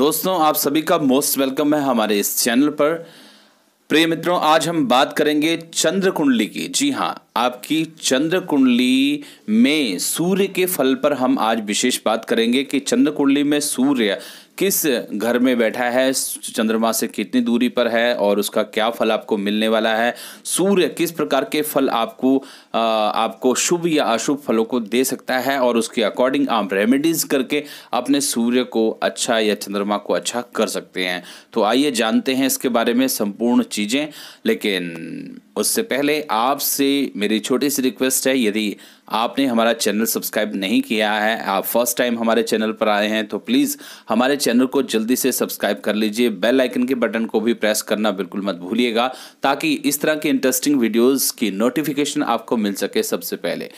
दोस्तों आप सभी का मोस्ट वेलकम है हमारे इस चैनल पर प्रिय मित्रों आज हम बात करेंगे चंद्र कुंडली की जी हाँ आपकी चंद्र कुंडली में सूर्य के फल पर हम आज विशेष बात करेंगे कि चंद्र कुंडली में सूर्य किस घर में बैठा है चंद्रमा से कितनी दूरी पर है और उसका क्या फल आपको मिलने वाला है सूर्य किस प्रकार के फल आपको आपको शुभ या अशुभ फलों को दे सकता है और उसके अकॉर्डिंग आप रेमेडीज़ करके अपने सूर्य को अच्छा या चंद्रमा को अच्छा कर सकते हैं तो आइए जानते हैं इसके बारे में संपूर्ण चीज़ें लेकिन उससे पहले आपसे मेरी छोटी सी रिक्वेस्ट है यदि आपने हमारा चैनल सब्सक्राइब नहीं किया है आप फर्स्ट टाइम हमारे चैनल पर आए हैं तो प्लीज़ हमारे चैनल को जल्दी से सब्सक्राइब कर लीजिए बेल आइकन के बटन को भी प्रेस करना बिल्कुल मत भूलिएगा ताकि इस तरह के इंटरेस्टिंग वीडियोज़ की नोटिफिकेशन आपको मिल सके सबसे पहले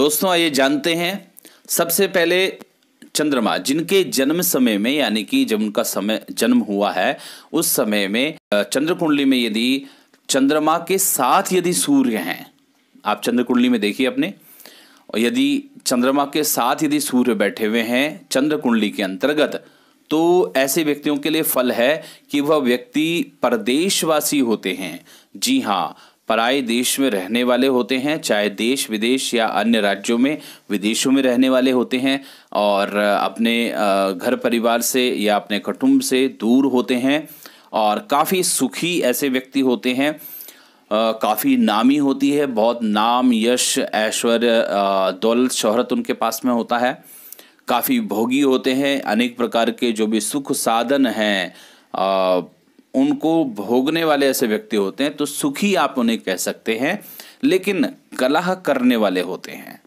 दोस्तों आइए जानते हैं सबसे पहले चंद्रमा जिनके जन्म समय में यानी कि जब उनका समय जन्म हुआ है उस समय में चंद्र कुंडली में यदि चंद्रमा के साथ यदि सूर्य हैं आप चंद्र कुंडली में देखिए अपने और यदि चंद्रमा के साथ यदि सूर्य बैठे हुए हैं चंद्र कुंडली के अंतर्गत तो ऐसे व्यक्तियों के लिए फल है कि वह व्यक्ति परदेशवासी होते हैं जी हाँ पराए देश में रहने वाले होते हैं चाहे देश विदेश या अन्य राज्यों में विदेशों में रहने वाले होते हैं और अपने घर परिवार से या अपने कुटुंब से दूर होते हैं और काफ़ी सुखी ऐसे व्यक्ति होते हैं काफ़ी नामी होती है बहुत नाम यश ऐश्वर्य दौलत शोहरत उनके पास में होता है काफ़ी भोगी होते हैं अनेक प्रकार के जो भी सुख साधन हैं उनको भोगने वाले ऐसे व्यक्ति होते हैं तो सुखी आप उन्हें कह सकते हैं लेकिन कलह करने वाले होते हैं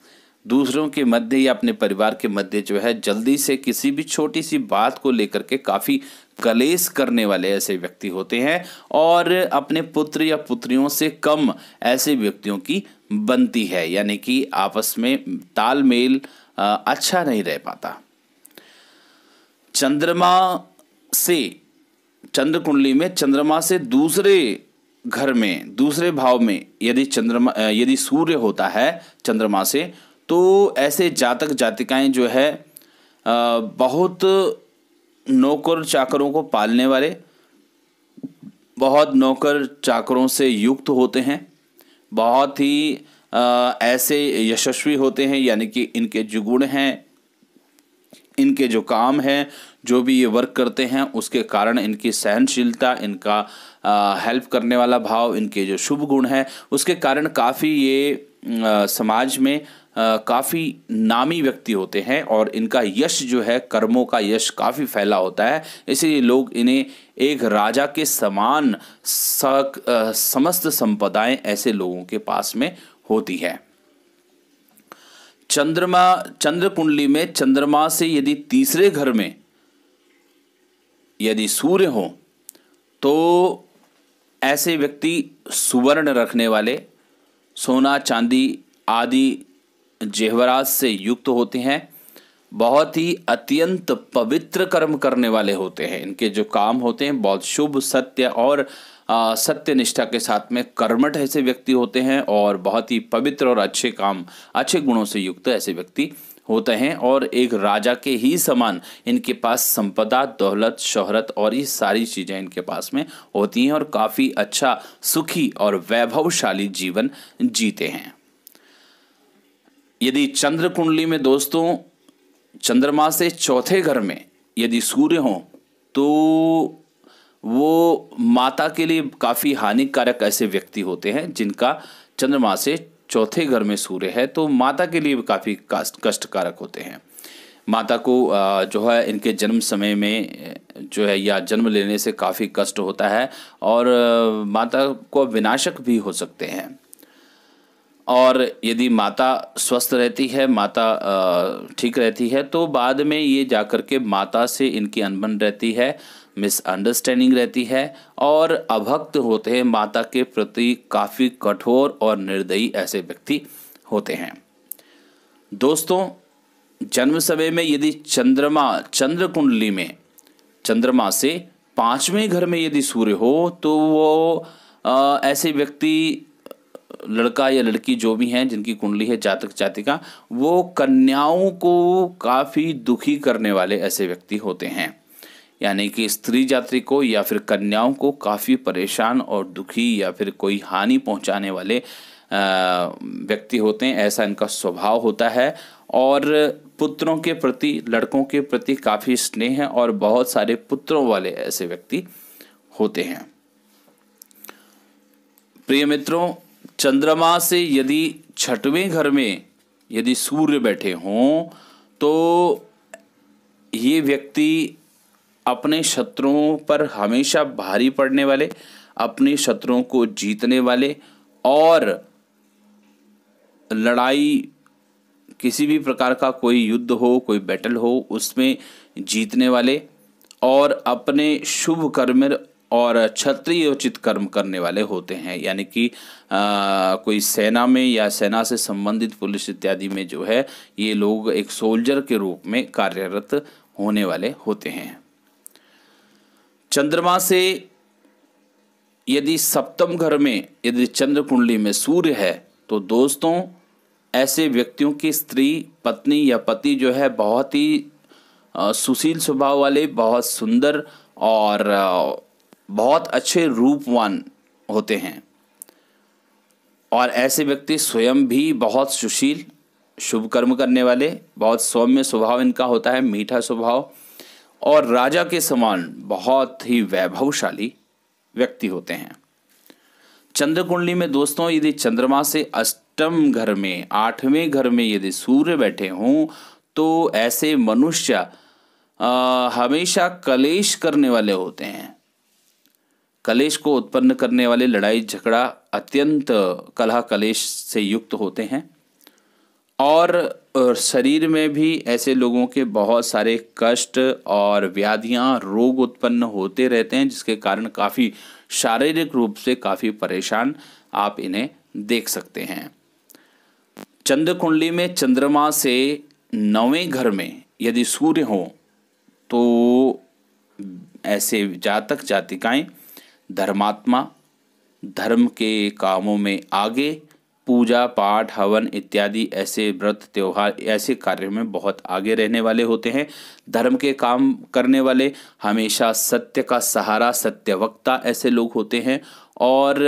दूसरों के मध्य या अपने परिवार के मध्य जो है जल्दी से किसी भी छोटी सी बात को लेकर के काफ़ी कलेस करने वाले ऐसे व्यक्ति होते हैं और अपने पुत्र या पुत्रियों से कम ऐसे व्यक्तियों की बनती है यानी कि आपस में तालमेल अच्छा नहीं रह पाता चंद्रमा से चंद्र कुंडली में चंद्रमा से दूसरे घर में दूसरे भाव में यदि चंद्रमा यदि सूर्य होता है चंद्रमा से तो ऐसे जातक जातिकाएं जो है बहुत नौकर चाकरों को पालने वाले बहुत नौकर चाकरों से युक्त होते हैं बहुत ही ऐसे यशस्वी होते हैं यानी कि इनके जुगुण हैं इनके जो काम हैं जो भी ये वर्क करते हैं उसके कारण इनकी सहनशीलता इनका हेल्प करने वाला भाव इनके जो शुभ गुण हैं उसके कारण काफ़ी ये आ, समाज में काफ़ी नामी व्यक्ति होते हैं और इनका यश जो है कर्मों का यश काफ़ी फैला होता है इसीलिए लोग इन्हें एक राजा के समान सक, आ, समस्त संपदाएं ऐसे लोगों के पास में होती हैं चंद्रमा चंद्र कुंडली में चंद्रमा से यदि तीसरे घर में यदि सूर्य हो तो ऐसे व्यक्ति सुवर्ण रखने वाले सोना चांदी आदि जेवरात से युक्त होते हैं बहुत ही अत्यंत पवित्र कर्म करने वाले होते हैं इनके जो काम होते हैं बहुत शुभ सत्य और सत्यनिष्ठा के साथ में कर्मठ ऐसे व्यक्ति होते हैं और बहुत ही पवित्र और अच्छे काम अच्छे गुणों से युक्त ऐसे व्यक्ति होते हैं और एक राजा के ही समान इनके पास संपदा दौलत शोहरत और ये सारी चीज़ें इनके पास में होती हैं और काफ़ी अच्छा सुखी और वैभवशाली जीवन जीते हैं यदि चंद्र कुंडली में दोस्तों चंद्रमा से चौथे घर में यदि सूर्य हों तो वो माता के लिए काफ़ी हानिकारक ऐसे व्यक्ति होते हैं जिनका चंद्रमा से चौथे घर में सूर्य है तो माता के लिए काफ़ी कष्टकारक होते हैं माता को जो है इनके जन्म समय में जो है या जन्म लेने से काफ़ी कष्ट होता है और माता को विनाशक भी हो सकते हैं और यदि माता स्वस्थ रहती है माता ठीक रहती है तो बाद में ये जाकर के माता से इनकी अनबन रहती है मिसअंडरस्टैंडिंग रहती है और अभक्त होते हैं माता के प्रति काफ़ी कठोर और निर्दयी ऐसे व्यक्ति होते हैं दोस्तों जन्म समय में यदि चंद्रमा चंद्र कुंडली में चंद्रमा से पांचवें घर में यदि सूर्य हो तो वो आ, ऐसे व्यक्ति लड़का या लड़की जो भी हैं जिनकी कुंडली है जातक जातिका वो कन्याओं को काफ़ी दुखी करने वाले ऐसे व्यक्ति होते हैं यानी कि स्त्री जाति को या फिर कन्याओं को काफ़ी परेशान और दुखी या फिर कोई हानि पहुंचाने वाले व्यक्ति होते हैं ऐसा इनका स्वभाव होता है और पुत्रों के प्रति लड़कों के प्रति काफ़ी स्नेह और बहुत सारे पुत्रों वाले ऐसे व्यक्ति होते हैं प्रिय मित्रों चंद्रमा से यदि छठवें घर में यदि सूर्य बैठे हों तो ये व्यक्ति अपने शत्रुओं पर हमेशा भारी पड़ने वाले अपने शत्रुओं को जीतने वाले और लड़ाई किसी भी प्रकार का कोई युद्ध हो कोई बैटल हो उसमें जीतने वाले और अपने शुभ कर्म और क्षत्रिय उचित कर्म करने वाले होते हैं यानी कि कोई सेना में या सेना से संबंधित पुलिस इत्यादि में जो है ये लोग एक सोल्जर के रूप में कार्यरत होने वाले होते हैं चंद्रमा से यदि सप्तम घर में यदि चंद्र कुंडली में सूर्य है तो दोस्तों ऐसे व्यक्तियों की स्त्री पत्नी या पति जो है बहुत ही सुशील स्वभाव वाले बहुत सुंदर और बहुत अच्छे रूपवान होते हैं और ऐसे व्यक्ति स्वयं भी बहुत सुशील शुभ कर्म करने वाले बहुत सौम्य स्वभाव इनका होता है मीठा स्वभाव और राजा के समान बहुत ही वैभवशाली व्यक्ति होते हैं चंद्र कुंडली में दोस्तों यदि चंद्रमा से अष्टम घर में आठवें घर में यदि सूर्य बैठे हों तो ऐसे मनुष्य हमेशा कलेश करने वाले होते हैं कलेश को उत्पन्न करने वाले लड़ाई झगड़ा अत्यंत कलह कलेश से युक्त होते हैं और शरीर में भी ऐसे लोगों के बहुत सारे कष्ट और व्याधियां रोग उत्पन्न होते रहते हैं जिसके कारण काफ़ी शारीरिक रूप से काफ़ी परेशान आप इन्हें देख सकते हैं चंद्र कुंडली में चंद्रमा से नौवें घर में यदि सूर्य हो तो ऐसे जातक जातिकाएं धर्मात्मा धर्म के कामों में आगे पूजा पाठ हवन इत्यादि ऐसे व्रत त्यौहार ऐसे कार्यों में बहुत आगे रहने वाले होते हैं धर्म के काम करने वाले हमेशा सत्य का सहारा सत्यवक्ता ऐसे लोग होते हैं और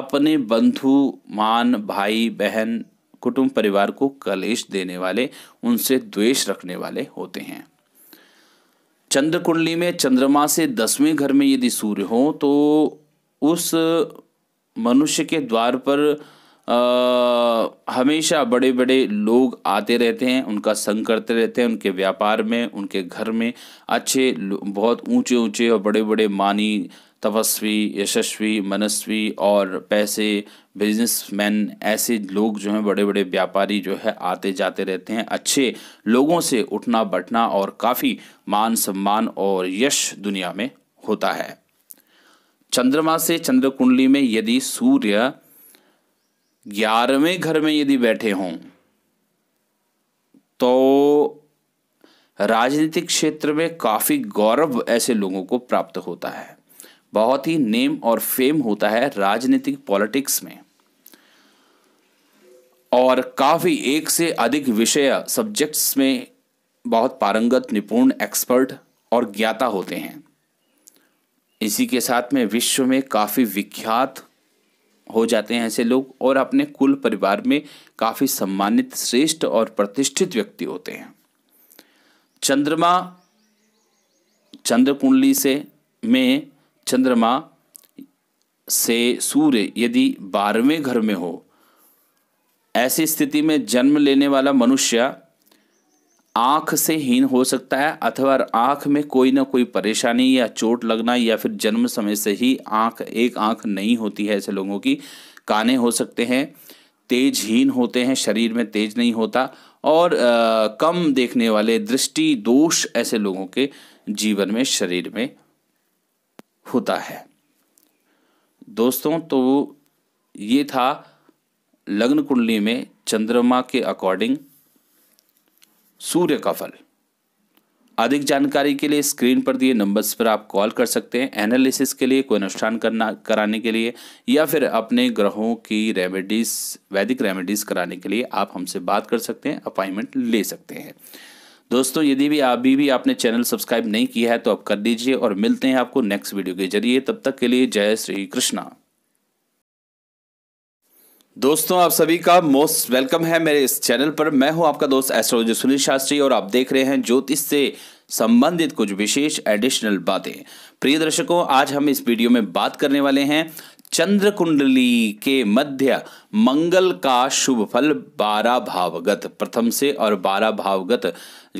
अपने बंधु मान भाई बहन कुटुंब परिवार को कलेश देने वाले उनसे द्वेष रखने वाले होते हैं चंद्र कुंडली में चंद्रमा से दसवें घर में यदि सूर्य हो तो उस मनुष्य के द्वार पर आ, हमेशा बड़े बड़े लोग आते रहते हैं उनका संग करते रहते हैं उनके व्यापार में उनके घर में अच्छे बहुत ऊंचे ऊंचे और बड़े बड़े मानी तपस्वी यशस्वी मनस्वी और पैसे बिजनेसमैन ऐसे लोग जो हैं बड़े बड़े व्यापारी जो है आते जाते रहते हैं अच्छे लोगों से उठना बैठना और काफ़ी मान सम्मान और यश दुनिया में होता है चंद्रमा से चंद्र कुंडली में यदि सूर्य ग्यारहवें घर में यदि बैठे हों तो राजनीतिक क्षेत्र में काफ़ी गौरव ऐसे लोगों को प्राप्त होता है बहुत ही नेम और फेम होता है राजनीतिक पॉलिटिक्स में और काफ़ी एक से अधिक विषय सब्जेक्ट्स में बहुत पारंगत निपुण एक्सपर्ट और ज्ञाता होते हैं इसी के साथ में विश्व में काफ़ी विख्यात हो जाते हैं ऐसे लोग और अपने कुल परिवार में काफ़ी सम्मानित श्रेष्ठ और प्रतिष्ठित व्यक्ति होते हैं चंद्रमा चंद्र कुंडली से में चंद्रमा से सूर्य यदि बारहवें घर में हो ऐसी स्थिति में जन्म लेने वाला मनुष्य आँख से हीन हो सकता है अथवा आँख में कोई ना कोई परेशानी या चोट लगना या फिर जन्म समय से ही आँख एक आँख नहीं होती है ऐसे लोगों की काने हो सकते हैं तेजहीन होते हैं शरीर में तेज नहीं होता और आ, कम देखने वाले दृष्टि दोष ऐसे लोगों के जीवन में शरीर में होता है दोस्तों तो ये था लग्न कुंडली में चंद्रमा के अकॉर्डिंग सूर्य का फल अधिक जानकारी के लिए स्क्रीन पर दिए नंबर्स पर आप कॉल कर सकते हैं एनालिसिस के लिए कोई अनुष्ठान करना कराने के लिए या फिर अपने ग्रहों की रेमेडीज़ वैदिक रेमेडीज़ कराने के लिए आप हमसे बात कर सकते हैं अपॉइंटमेंट ले सकते हैं दोस्तों यदि भी अभी भी आपने चैनल सब्सक्राइब नहीं किया है तो आप कर दीजिए और मिलते हैं आपको नेक्स्ट वीडियो के जरिए तब तक के लिए जय श्री कृष्णा दोस्तों आप सभी का मोस्ट वेलकम है मेरे इस चैनल पर मैं हूं आपका दोस्त एस्ट्रोलॉजी सुनील शास्त्री और आप देख रहे हैं ज्योतिष से संबंधित कुछ विशेष एडिशनल बातें प्रिय दर्शकों आज हम इस वीडियो में बात करने वाले हैं चंद्र कुंडली के मध्य मंगल का शुभ फल बारह भावगत प्रथम से और बारह भावगत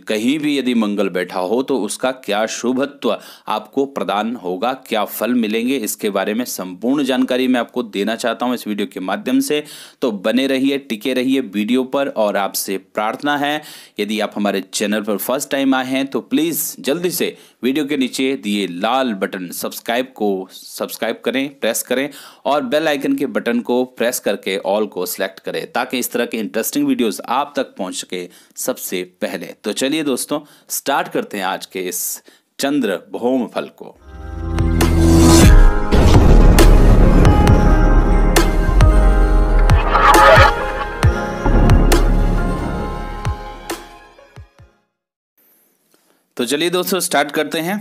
कहीं भी यदि मंगल बैठा हो तो उसका क्या शुभत्व आपको प्रदान होगा क्या फल मिलेंगे इसके बारे में संपूर्ण जानकारी मैं आपको देना चाहता हूं इस वीडियो के माध्यम से तो बने रहिए टिके रहिए वीडियो पर और आपसे प्रार्थना है यदि आप हमारे चैनल पर फर्स्ट टाइम आए हैं तो प्लीज़ जल्दी से वीडियो के नीचे दिए लाल बटन सब्सक्राइब को सब्सक्राइब करें प्रेस करें और बेल आइकन के बटन को प्रेस करके ऑल को सिलेक्ट करें ताकि इस तरह के इंटरेस्टिंग वीडियोस आप तक पहुंच सके सबसे पहले तो चलिए दोस्तों स्टार्ट करते हैं आज के इस चंद्र भौम फल को तो चलिए दोस्तों स्टार्ट करते हैं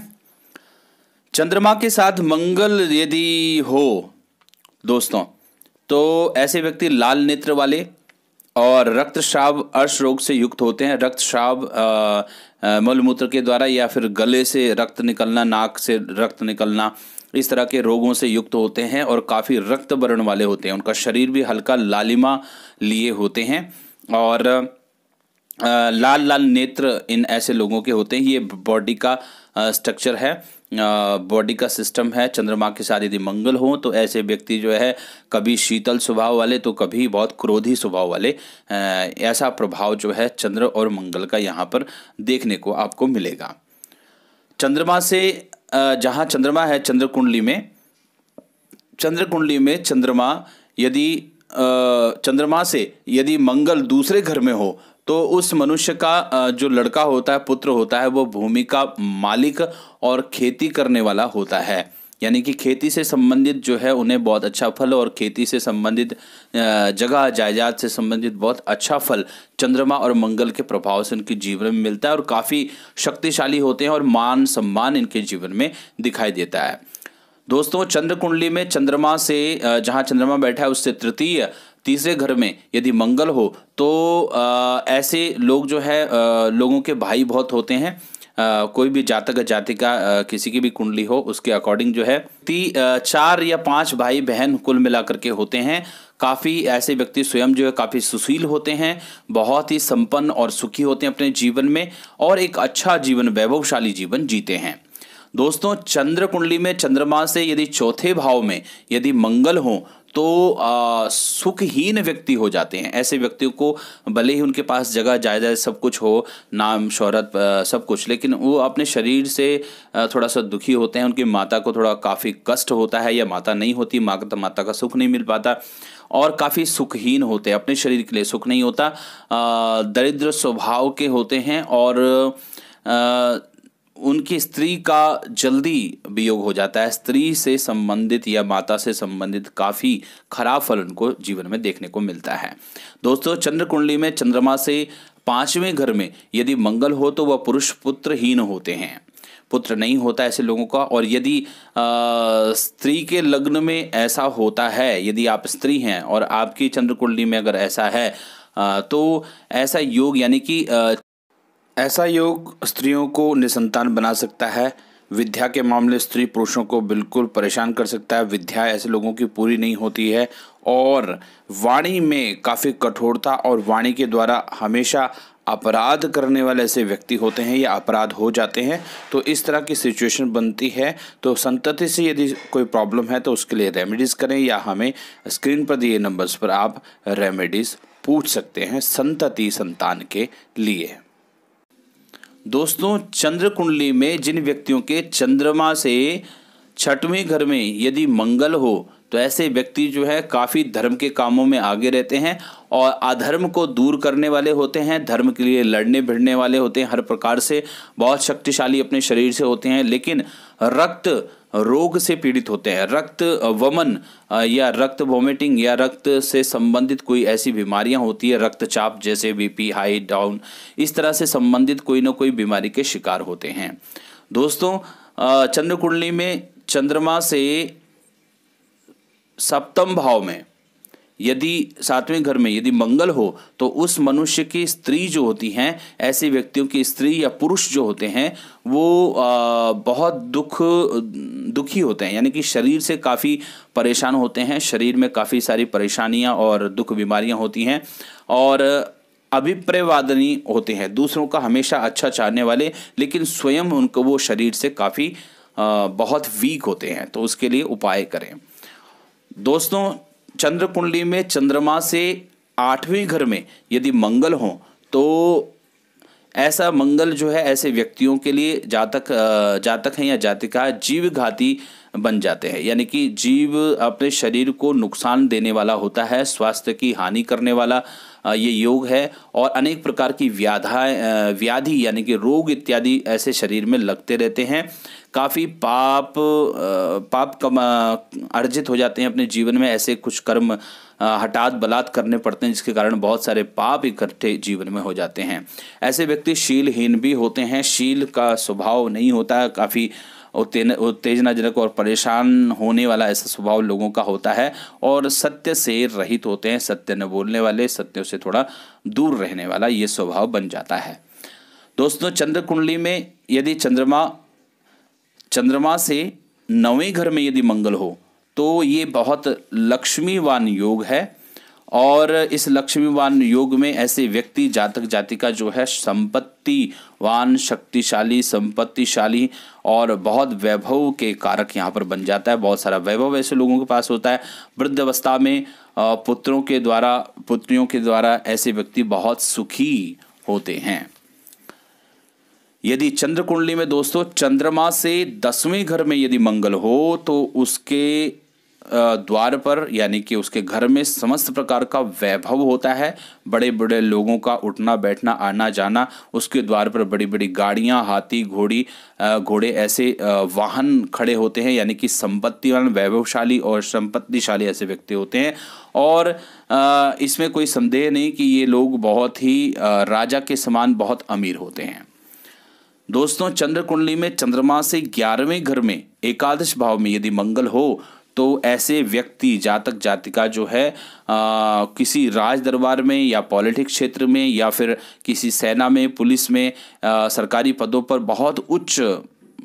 चंद्रमा के साथ मंगल यदि हो दोस्तों तो ऐसे व्यक्ति लाल नेत्र वाले और रक्तस्राव अर्श रोग से युक्त होते हैं रक्तस्राव मलमूत्र के द्वारा या फिर गले से रक्त निकलना नाक से रक्त निकलना इस तरह के रोगों से युक्त होते हैं और काफ़ी रक्त वर्ण वाले होते हैं उनका शरीर भी हल्का लालिमा लिए होते हैं और लाल लाल नेत्र इन ऐसे लोगों के होते हैं ये बॉडी का स्ट्रक्चर है बॉडी का सिस्टम है चंद्रमा के साथ यदि मंगल हो तो ऐसे व्यक्ति जो है कभी शीतल स्वभाव वाले तो कभी बहुत क्रोधी स्वभाव वाले ऐसा प्रभाव जो है चंद्र और मंगल का यहाँ पर देखने को आपको मिलेगा चंद्रमा से जहाँ चंद्रमा है चंद्र कुंडली में चंद्र कुंडली में चंद्रमा यदि चंद्रमा से यदि मंगल दूसरे घर में हो तो उस मनुष्य का जो लड़का होता है पुत्र होता है वो भूमि का मालिक और खेती करने वाला होता है यानी कि खेती से संबंधित जो है उन्हें बहुत अच्छा फल और खेती से संबंधित जगह जायदाद से संबंधित बहुत अच्छा फल चंद्रमा और मंगल के प्रभाव से उनके जीवन में मिलता है और काफ़ी शक्तिशाली होते हैं और मान सम्मान इनके जीवन में दिखाई देता है दोस्तों चंद्र कुंडली में चंद्रमा से जहाँ चंद्रमा बैठा है उससे तृतीय तीसरे घर में यदि मंगल हो तो ऐसे लोग जो है लोगों के भाई बहुत होते हैं कोई भी जातक जातिका किसी की भी कुंडली हो उसके अकॉर्डिंग जो है ती चार या पांच भाई बहन कुल मिलाकर के होते हैं काफ़ी ऐसे व्यक्ति स्वयं जो है काफ़ी सुशील होते हैं बहुत ही संपन्न और सुखी होते हैं अपने जीवन में और एक अच्छा जीवन वैभवशाली जीवन जीते हैं दोस्तों चंद्र कुंडली में चंद्रमा से यदि चौथे भाव में यदि मंगल हो तो सुखहीन व्यक्ति हो जाते हैं ऐसे व्यक्तियों को भले ही उनके पास जगह जायदाद सब कुछ हो नाम शोहरत सब कुछ लेकिन वो अपने शरीर से थोड़ा सा दुखी होते हैं उनकी माता को थोड़ा काफ़ी कष्ट होता है या माता नहीं होती माता तो माता का सुख नहीं मिल पाता और काफ़ी सुखहीन होते हैं अपने शरीर के लिए सुख नहीं होता दरिद्र स्वभाव के होते हैं और उनकी स्त्री का जल्दी वियोग हो जाता है स्त्री से संबंधित या माता से संबंधित काफ़ी खराब फल उनको जीवन में देखने को मिलता है दोस्तों चंद्र कुंडली में चंद्रमा से पांचवें घर में यदि मंगल हो तो वह पुरुष पुत्रहीन होते हैं पुत्र नहीं होता ऐसे लोगों का और यदि स्त्री के लग्न में ऐसा होता है यदि आप स्त्री हैं और आपकी चंद्र कुंडली में अगर ऐसा है आ, तो ऐसा योग यानी कि ऐसा योग स्त्रियों को निसंतान बना सकता है विद्या के मामले स्त्री पुरुषों को बिल्कुल परेशान कर सकता है विद्या ऐसे लोगों की पूरी नहीं होती है और वाणी में काफ़ी कठोरता और वाणी के द्वारा हमेशा अपराध करने वाले ऐसे व्यक्ति होते हैं या अपराध हो जाते हैं तो इस तरह की सिचुएशन बनती है तो संतति से यदि कोई प्रॉब्लम है तो उसके लिए रेमेडीज़ करें या हमें स्क्रीन पर दिए नंबर्स पर आप रेमेडीज़ पूछ सकते हैं संतति संतान के लिए दोस्तों चंद्र कुंडली में जिन व्यक्तियों के चंद्रमा से छठवें घर में यदि मंगल हो तो ऐसे व्यक्ति जो है काफ़ी धर्म के कामों में आगे रहते हैं और अधर्म को दूर करने वाले होते हैं धर्म के लिए लड़ने भिड़ने वाले होते हैं हर प्रकार से बहुत शक्तिशाली अपने शरीर से होते हैं लेकिन रक्त रोग से पीड़ित होते हैं रक्त वमन या रक्त वॉमिटिंग या रक्त से संबंधित कोई ऐसी बीमारियां होती है रक्तचाप जैसे बीपी हाई डाउन इस तरह से संबंधित कोई ना कोई बीमारी के शिकार होते हैं दोस्तों चंद्रकुंडली में चंद्रमा से सप्तम भाव में यदि सातवें घर में यदि मंगल हो तो उस मनुष्य की स्त्री जो होती हैं ऐसे व्यक्तियों की स्त्री या पुरुष जो होते हैं वो बहुत दुख दुखी होते हैं यानी कि शरीर से काफ़ी परेशान होते हैं शरीर में काफ़ी सारी परेशानियाँ और दुख बीमारियाँ होती हैं और अभिप्रयवादनी होते हैं दूसरों का हमेशा अच्छा चाहने वाले लेकिन स्वयं उनको वो शरीर से काफ़ी बहुत वीक होते हैं तो उसके लिए उपाय करें दोस्तों चंद्र कुंडली में चंद्रमा से आठवें घर में यदि मंगल हो तो ऐसा मंगल जो है ऐसे व्यक्तियों के लिए जातक जातक हैं या जातिका जीव घाती बन जाते हैं यानी कि जीव अपने शरीर को नुकसान देने वाला होता है स्वास्थ्य की हानि करने वाला ये योग है और अनेक प्रकार की व्याधा व्याधि यानी कि रोग इत्यादि ऐसे शरीर में लगते रहते हैं काफ़ी पाप पाप कम अर्जित हो जाते हैं अपने जीवन में ऐसे कुछ कर्म हठात बलात् करने पड़ते हैं जिसके कारण बहुत सारे पाप इकट्ठे जीवन में हो जाते हैं ऐसे व्यक्ति शीलहीन भी होते हैं शील का स्वभाव नहीं होता काफ़ी उत्तेजनाजनक और परेशान होने वाला ऐसा स्वभाव लोगों का होता है और सत्य से रहित होते हैं सत्य न बोलने वाले सत्यों से थोड़ा दूर रहने वाला ये स्वभाव बन जाता है दोस्तों चंद्र कुंडली में यदि चंद्रमा चंद्रमा से नवें घर में यदि मंगल हो तो ये बहुत लक्ष्मीवान योग है और इस लक्ष्मीवान योग में ऐसे व्यक्ति जातक जाति का जो है संपत्ति शक्तिवान शक्तिशाली संपत्तिशाली और बहुत वैभव के कारक यहाँ पर बन जाता है बहुत सारा वैभव ऐसे लोगों के पास होता है वृद्ध अवस्था में पुत्रों के द्वारा पुत्रियों के द्वारा ऐसे व्यक्ति बहुत सुखी होते हैं यदि चंद्र कुंडली में दोस्तों चंद्रमा से दसवें घर में यदि मंगल हो तो उसके द्वार पर यानी कि उसके घर में समस्त प्रकार का वैभव होता है बड़े बड़े लोगों का उठना बैठना आना जाना उसके द्वार पर बड़ी बड़ी गाड़ियाँ हाथी घोड़ी घोड़े ऐसे वाहन खड़े होते हैं यानी कि संपत्तिवान वैभवशाली और संपत्तिशाली ऐसे व्यक्ति होते हैं और इसमें कोई संदेह नहीं कि ये लोग बहुत ही राजा के समान बहुत अमीर होते हैं दोस्तों चंद्र कुंडली में चंद्रमा से ग्यारहवें घर में एकादश भाव में यदि मंगल हो तो ऐसे व्यक्ति जातक जातिका जो है आ, किसी राज दरबार में या पॉलिटिक्स क्षेत्र में या फिर किसी सेना में पुलिस में आ, सरकारी पदों पर बहुत उच्च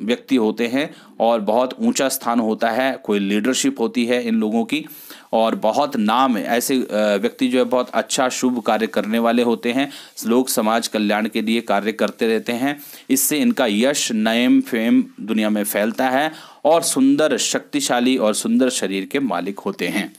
व्यक्ति होते हैं और बहुत ऊंचा स्थान होता है कोई लीडरशिप होती है इन लोगों की और बहुत नाम ऐसे व्यक्ति जो है बहुत अच्छा शुभ कार्य करने वाले होते हैं लोग समाज कल्याण के लिए कार्य करते रहते हैं इससे इनका यश नयम फेम दुनिया में फैलता है और सुंदर शक्तिशाली और सुंदर शरीर के मालिक होते हैं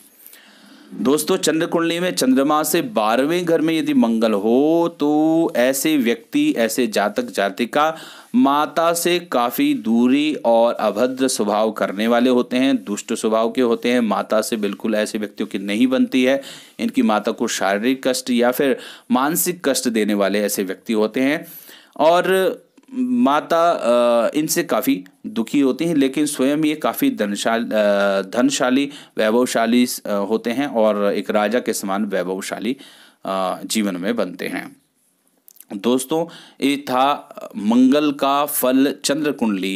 दोस्तों चंद्र कुंडली में चंद्रमा से बारहवें घर में यदि मंगल हो तो ऐसे व्यक्ति ऐसे जातक जातिका माता से काफ़ी दूरी और अभद्र स्वभाव करने वाले होते हैं दुष्ट स्वभाव के होते हैं माता से बिल्कुल ऐसे व्यक्तियों की नहीं बनती है इनकी माता को शारीरिक कष्ट या फिर मानसिक कष्ट देने वाले ऐसे व्यक्ति होते हैं और माता इनसे काफ़ी दुखी होती हैं लेकिन स्वयं ये काफ़ी धनशाल धनशाली वैभवशाली होते हैं और एक राजा के समान वैभवशाली जीवन में बनते हैं दोस्तों ये था मंगल का फल चंद्र कुंडली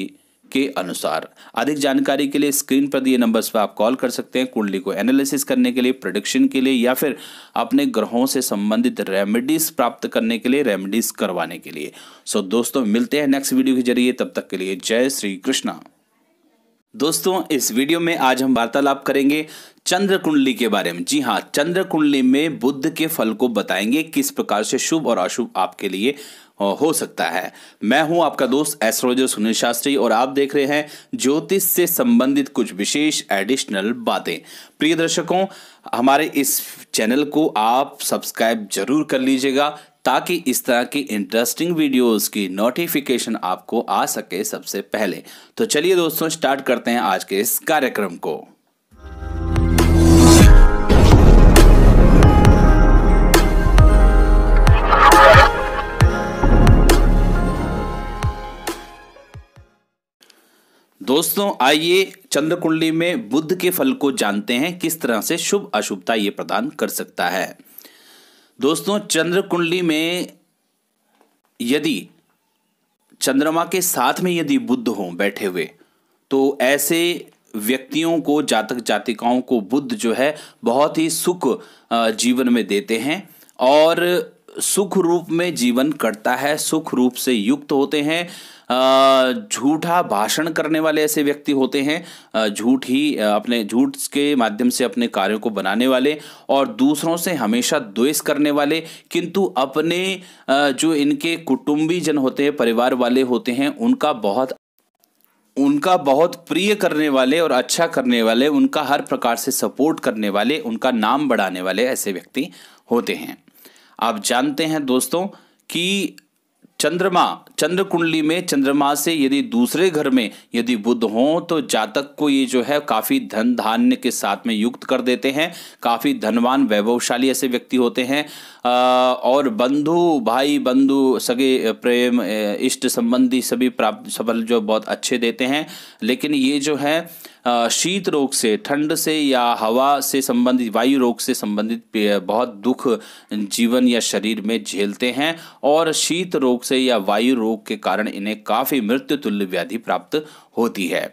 के अनुसार अधिक जानकारी के लिए स्क्रीन पर दिए नंबर्स पर आप कॉल कर सकते हैं कुंडली को एनालिसिस करने के लिए प्रोडिक्शन के लिए या फिर अपने ग्रहों से संबंधित रेमेडीज प्राप्त करने के लिए रेमेडीज करवाने के लिए सो दोस्तों मिलते हैं नेक्स्ट वीडियो के जरिए तब तक के लिए जय श्री कृष्णा दोस्तों इस वीडियो में आज हम वार्तालाप करेंगे चंद्र कुंडली के बारे में जी हाँ चंद्र कुंडली में बुद्ध के फल को बताएंगे किस प्रकार से शुभ और अशुभ आपके लिए हो सकता है मैं हूं आपका दोस्त एस्ट्रोलॉजर सुनील शास्त्री और आप देख रहे हैं ज्योतिष से संबंधित कुछ विशेष एडिशनल बातें प्रिय दर्शकों हमारे इस चैनल को आप सब्सक्राइब जरूर कर लीजिएगा ताकि इस तरह की इंटरेस्टिंग वीडियोस की नोटिफिकेशन आपको आ सके सबसे पहले तो चलिए दोस्तों स्टार्ट करते हैं आज के इस कार्यक्रम को दोस्तों आइए चंद्र कुंडली में बुद्ध के फल को जानते हैं किस तरह से शुभ अशुभता ये प्रदान कर सकता है दोस्तों चंद्र कुंडली में यदि चंद्रमा के साथ में यदि बुद्ध हों बैठे हुए तो ऐसे व्यक्तियों को जातक जातिकाओं को बुद्ध जो है बहुत ही सुख जीवन में देते हैं और सुख रूप में जीवन कटता है सुख रूप से युक्त होते हैं झूठा भाषण करने वाले ऐसे व्यक्ति होते हैं झूठ ही अपने झूठ के माध्यम से अपने कार्यों को बनाने वाले और दूसरों से हमेशा द्वेष करने वाले किंतु अपने जो इनके कुटुंबी जन होते हैं परिवार वाले होते हैं उनका बहुत उनका बहुत प्रिय करने वाले और अच्छा करने वाले उनका हर प्रकार से सपोर्ट करने वाले उनका नाम बढ़ाने वाले ऐसे व्यक्ति होते हैं आप जानते हैं दोस्तों कि चंद्रमा चंद्र कुंडली में चंद्रमा से यदि दूसरे घर में यदि बुद्ध हो तो जातक को ये जो है काफ़ी धन धान्य के साथ में युक्त कर देते हैं काफ़ी धनवान वैभवशाली ऐसे व्यक्ति होते हैं और बंधु भाई बंधु सगे प्रेम इष्ट संबंधी सभी प्राप्त सफल जो बहुत अच्छे देते हैं लेकिन ये जो है शीत रोग से ठंड से या हवा से संबंधित वायु रोग से संबंधित बहुत दुख जीवन या शरीर में झेलते हैं और शीत रोग से या वायु रोग के कारण इन्हें काफ़ी मृत्यु तुल्य व्याधि प्राप्त होती है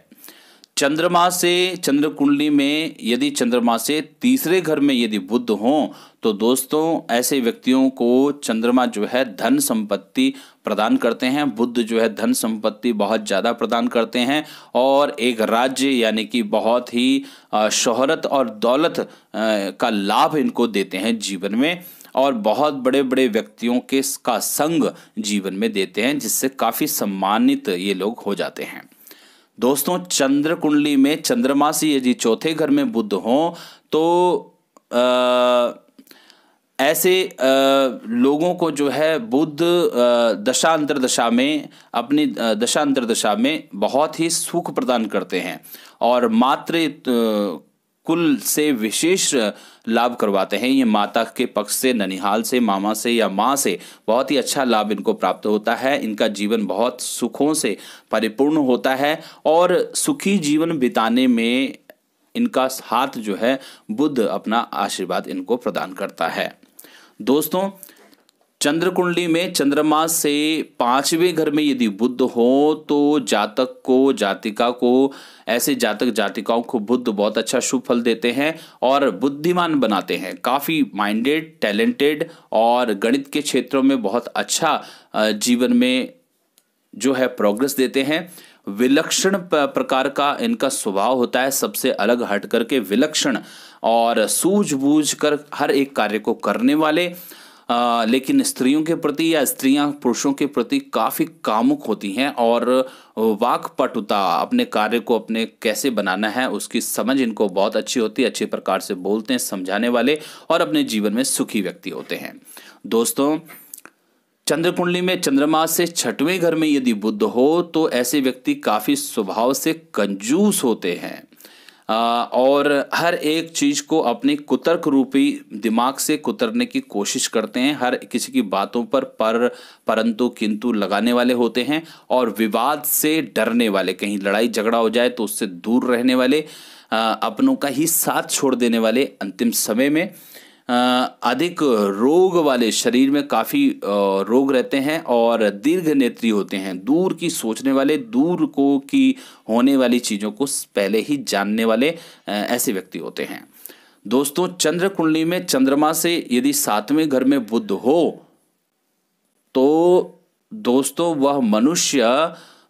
चंद्रमा से चंद्र कुंडली में यदि चंद्रमा से तीसरे घर में यदि बुद्ध हों तो दोस्तों ऐसे व्यक्तियों को चंद्रमा जो है धन संपत्ति प्रदान करते हैं बुद्ध जो है धन संपत्ति बहुत ज़्यादा प्रदान करते हैं और एक राज्य यानी कि बहुत ही शोहरत और दौलत का लाभ इनको देते हैं जीवन में और बहुत बड़े बड़े व्यक्तियों के का संग जीवन में देते हैं जिससे काफ़ी सम्मानित ये लोग हो जाते हैं दोस्तों चंद्र कुंडली में चंद्रमा से यदि चौथे घर में बुद्ध हों तो आ, ऐसे लोगों को जो है बुद्ध दशांतर दशा में अपनी दशांतर दशा में बहुत ही सुख प्रदान करते हैं और मात्र कुल से विशेष लाभ करवाते हैं ये माता के पक्ष से ननिहाल से मामा से या माँ से बहुत ही अच्छा लाभ इनको प्राप्त होता है इनका जीवन बहुत सुखों से परिपूर्ण होता है और सुखी जीवन बिताने में इनका हाथ जो है बुद्ध अपना आशीर्वाद इनको प्रदान करता है दोस्तों चंद्र कुंडली में चंद्रमा से पांचवें घर में यदि बुद्ध हो तो जातक को जातिका को ऐसे जातक जातिकाओं को बुद्ध बहुत अच्छा शुभ फल देते हैं और बुद्धिमान बनाते हैं काफ़ी माइंडेड टैलेंटेड और गणित के क्षेत्रों में बहुत अच्छा जीवन में जो है प्रोग्रेस देते हैं विलक्षण प्रकार का इनका स्वभाव होता है सबसे अलग हट करके विलक्षण और सूझबूझ कर हर एक कार्य को करने वाले आ, लेकिन स्त्रियों के प्रति या स्त्रियां पुरुषों के प्रति काफ़ी कामुक होती हैं और वाकपटुता अपने कार्य को अपने कैसे बनाना है उसकी समझ इनको बहुत अच्छी होती है अच्छे प्रकार से बोलते हैं समझाने वाले और अपने जीवन में सुखी व्यक्ति होते हैं दोस्तों चंद्र कुंडली में चंद्रमा से छठवें घर में यदि बुद्ध हो तो ऐसे व्यक्ति काफ़ी स्वभाव से कंजूस होते हैं और हर एक चीज़ को अपने कुतर्क रूपी दिमाग से कुतरने की कोशिश करते हैं हर किसी की बातों पर पर परंतु किंतु लगाने वाले होते हैं और विवाद से डरने वाले कहीं लड़ाई झगड़ा हो जाए तो उससे दूर रहने वाले अपनों का ही साथ छोड़ देने वाले अंतिम समय में अधिक रोग वाले शरीर में काफ़ी रोग रहते हैं और दीर्घ नेत्री होते हैं दूर की सोचने वाले दूर को की होने वाली चीज़ों को पहले ही जानने वाले ऐसे व्यक्ति होते हैं दोस्तों चंद्र कुंडली में चंद्रमा से यदि सातवें घर में बुद्ध हो तो दोस्तों वह मनुष्य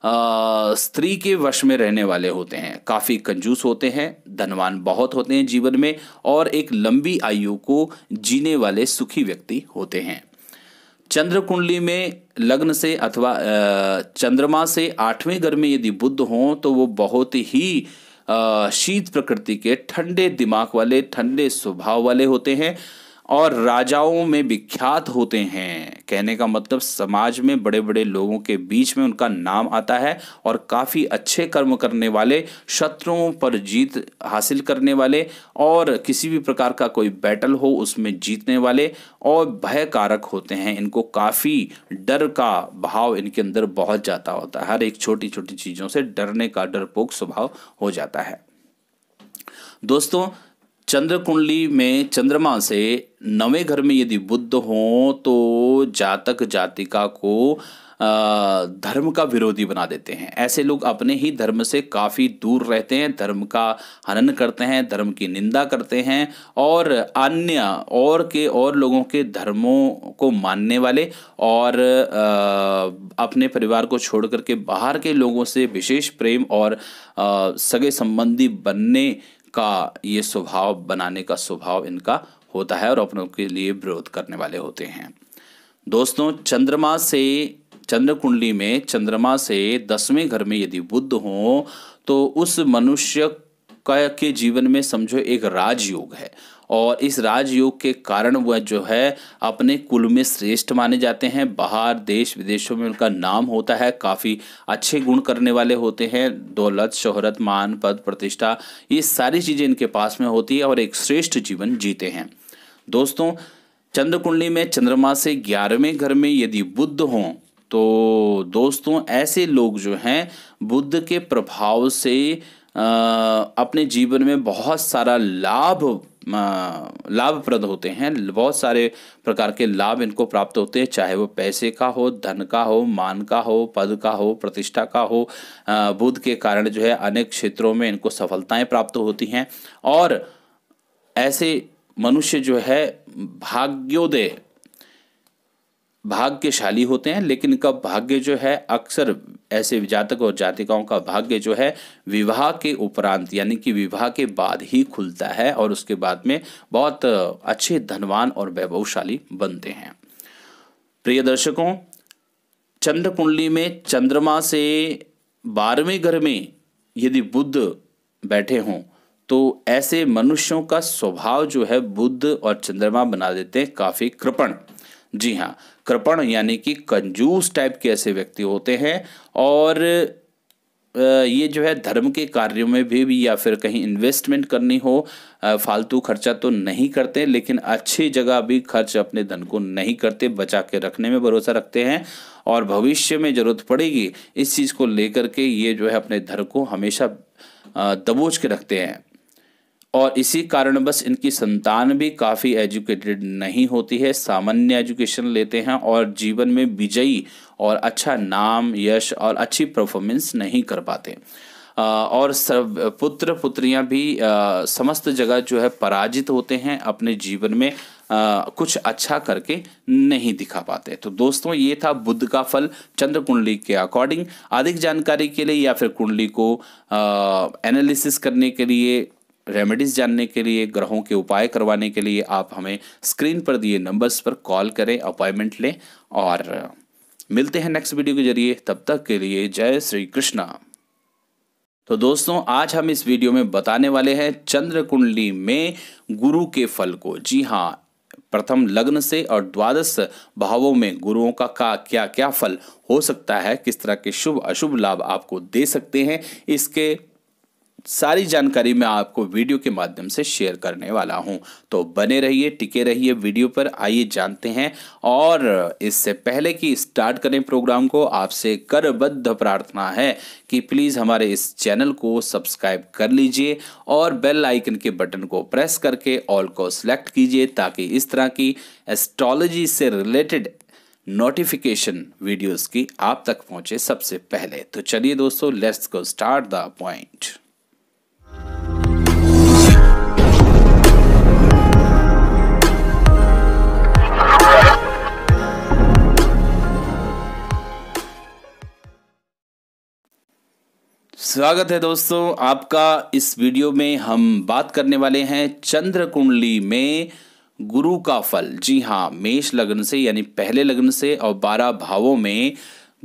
स्त्री के वश में रहने वाले होते हैं काफ़ी कंजूस होते हैं धनवान बहुत होते हैं जीवन में और एक लंबी आयु को जीने वाले सुखी व्यक्ति होते हैं चंद्र कुंडली में लग्न से अथवा चंद्रमा से आठवें घर में यदि बुद्ध हों तो वो बहुत ही शीत प्रकृति के ठंडे दिमाग वाले ठंडे स्वभाव वाले होते हैं और राजाओं में विख्यात होते हैं कहने का मतलब समाज में बड़े बड़े लोगों के बीच में उनका नाम आता है और काफ़ी अच्छे कर्म करने वाले शत्रुओं पर जीत हासिल करने वाले और किसी भी प्रकार का कोई बैटल हो उसमें जीतने वाले और भयकारक होते हैं इनको काफ़ी डर का भाव इनके अंदर बहुत जाता होता है हर एक छोटी छोटी चीज़ों से डरने का डरपोक स्वभाव हो जाता है दोस्तों चंद्र कुंडली में चंद्रमा से नवे घर में यदि बुद्ध हों तो जातक जातिका को धर्म का विरोधी बना देते हैं ऐसे लोग अपने ही धर्म से काफ़ी दूर रहते हैं धर्म का हनन करते हैं धर्म की निंदा करते हैं और अन्य और के और लोगों के धर्मों को मानने वाले और अपने परिवार को छोड़ के बाहर के लोगों से विशेष प्रेम और सगे संबंधी बनने का ये स्वभाव बनाने का स्वभाव इनका होता है और अपनों के लिए विरोध करने वाले होते हैं दोस्तों चंद्रमा से चंद्र कुंडली में चंद्रमा से दसवें घर में यदि बुद्ध हो तो उस मनुष्य के जीवन में समझो एक राजयोग है और इस राजयोग के कारण वह जो है अपने कुल में श्रेष्ठ माने जाते हैं बाहर देश विदेशों में उनका नाम होता है काफ़ी अच्छे गुण करने वाले होते हैं दौलत शोहरत मान पद प्रतिष्ठा ये सारी चीज़ें इनके पास में होती है और एक श्रेष्ठ जीवन जीते हैं दोस्तों चंद्र कुंडली में चंद्रमा से ग्यारहवें घर में यदि बुद्ध हों तो दोस्तों ऐसे लोग जो हैं बुद्ध के प्रभाव से आ, अपने जीवन में बहुत सारा लाभ लाभप्रद होते हैं बहुत सारे प्रकार के लाभ इनको प्राप्त होते हैं चाहे वो पैसे का हो धन का हो मान का हो पद का हो प्रतिष्ठा का हो बुद्ध के कारण जो है अनेक क्षेत्रों में इनको सफलताएं प्राप्त होती हैं और ऐसे मनुष्य जो है भाग्योदय भाग्यशाली होते हैं लेकिन इनका भाग्य जो है अक्सर ऐसे जातक और जातिकाओं का भाग्य जो है विवाह के उपरांत यानी कि विवाह के बाद ही खुलता है और उसके बाद में बहुत अच्छे धनवान और वैभवशाली बनते हैं प्रिय दर्शकों चंद्र कुंडली में चंद्रमा से बारहवें घर में यदि बुद्ध बैठे हों तो ऐसे मनुष्यों का स्वभाव जो है बुद्ध और चंद्रमा बना देते हैं काफ़ी कृपण जी हाँ कृपण यानी कि कंजूस टाइप के ऐसे व्यक्ति होते हैं और ये जो है धर्म के कार्यों में भी, भी या फिर कहीं इन्वेस्टमेंट करनी हो फालतू खर्चा तो नहीं करते लेकिन अच्छी जगह भी खर्च अपने धन को नहीं करते बचा के रखने में भरोसा रखते हैं और भविष्य में ज़रूरत पड़ेगी इस चीज़ को लेकर के ये जो है अपने धर्म को हमेशा दबोच के रखते हैं और इसी बस इनकी संतान भी काफ़ी एजुकेटेड नहीं होती है सामान्य एजुकेशन लेते हैं और जीवन में विजयी और अच्छा नाम यश और अच्छी परफॉर्मेंस नहीं कर पाते और सब पुत्र पुत्रियां भी समस्त जगह जो है पराजित होते हैं अपने जीवन में कुछ अच्छा करके नहीं दिखा पाते तो दोस्तों ये था बुद्ध का फल चंद्र कुंडली के अकॉर्डिंग अधिक जानकारी के लिए या फिर कुंडली को एनालिसिस करने के लिए रेमेडीज़ जानने के लिए ग्रहों के उपाय करवाने के लिए आप हमें स्क्रीन पर दिए नंबर्स पर कॉल करें अपॉइंटमेंट लें और मिलते हैं नेक्स्ट वीडियो के जरिए तब तक के लिए जय श्री कृष्णा तो दोस्तों आज हम इस वीडियो में बताने वाले हैं चंद्र कुंडली में गुरु के फल को जी हाँ प्रथम लग्न से और द्वादश भावों में गुरुओं का का क्या क्या फल हो सकता है किस तरह के शुभ अशुभ लाभ आपको दे सकते हैं इसके सारी जानकारी मैं आपको वीडियो के माध्यम से शेयर करने वाला हूं तो बने रहिए टिके रहिए वीडियो पर आइए जानते हैं और इससे पहले कि स्टार्ट करें प्रोग्राम को आपसे करबद्ध प्रार्थना है कि प्लीज़ हमारे इस चैनल को सब्सक्राइब कर लीजिए और बेल आइकन के बटन को प्रेस करके ऑल को सिलेक्ट कीजिए ताकि इस तरह की एस्ट्रोलॉजी से रिलेटेड नोटिफिकेशन वीडियोस की आप तक पहुंचे सबसे पहले तो चलिए दोस्तों let's go start the point स्वागत है दोस्तों आपका इस वीडियो में हम बात करने वाले हैं चंद्र कुंडली में गुरु का फल जी हाँ मेष लग्न से यानी पहले लग्न से और बारह भावों में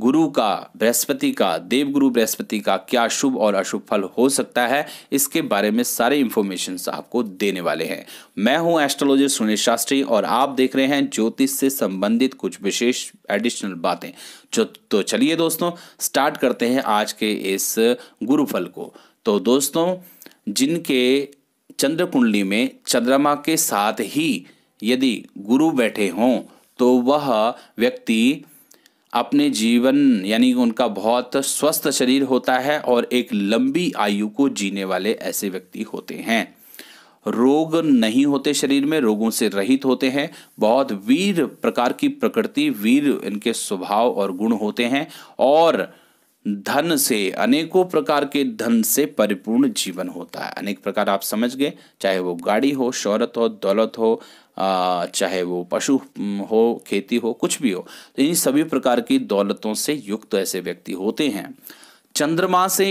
गुरु का बृहस्पति का देवगुरु बृहस्पति का क्या शुभ और अशुभ फल हो सकता है इसके बारे में सारे इंफॉर्मेशन आपको देने वाले हैं मैं हूं एस्ट्रोलॉजर सुनील शास्त्री और आप देख रहे हैं ज्योतिष से संबंधित कुछ विशेष एडिशनल बातें जो तो चलिए दोस्तों स्टार्ट करते हैं आज के इस गुरुफल को तो दोस्तों जिनके चंद्र कुंडली में चंद्रमा के साथ ही यदि गुरु बैठे हों तो वह व्यक्ति अपने जीवन यानी उनका बहुत स्वस्थ शरीर होता है और एक लंबी आयु को जीने वाले ऐसे व्यक्ति होते हैं रोग नहीं होते शरीर में रोगों से रहित होते हैं बहुत वीर प्रकार की प्रकृति वीर इनके स्वभाव और गुण होते हैं और धन से अनेकों प्रकार के धन से परिपूर्ण जीवन होता है अनेक प्रकार आप समझ गए चाहे वो गाड़ी हो शौरत हो दौलत हो चाहे वो पशु हो खेती हो कुछ भी हो तो इन सभी प्रकार की दौलतों से युक्त ऐसे व्यक्ति होते हैं चंद्रमा से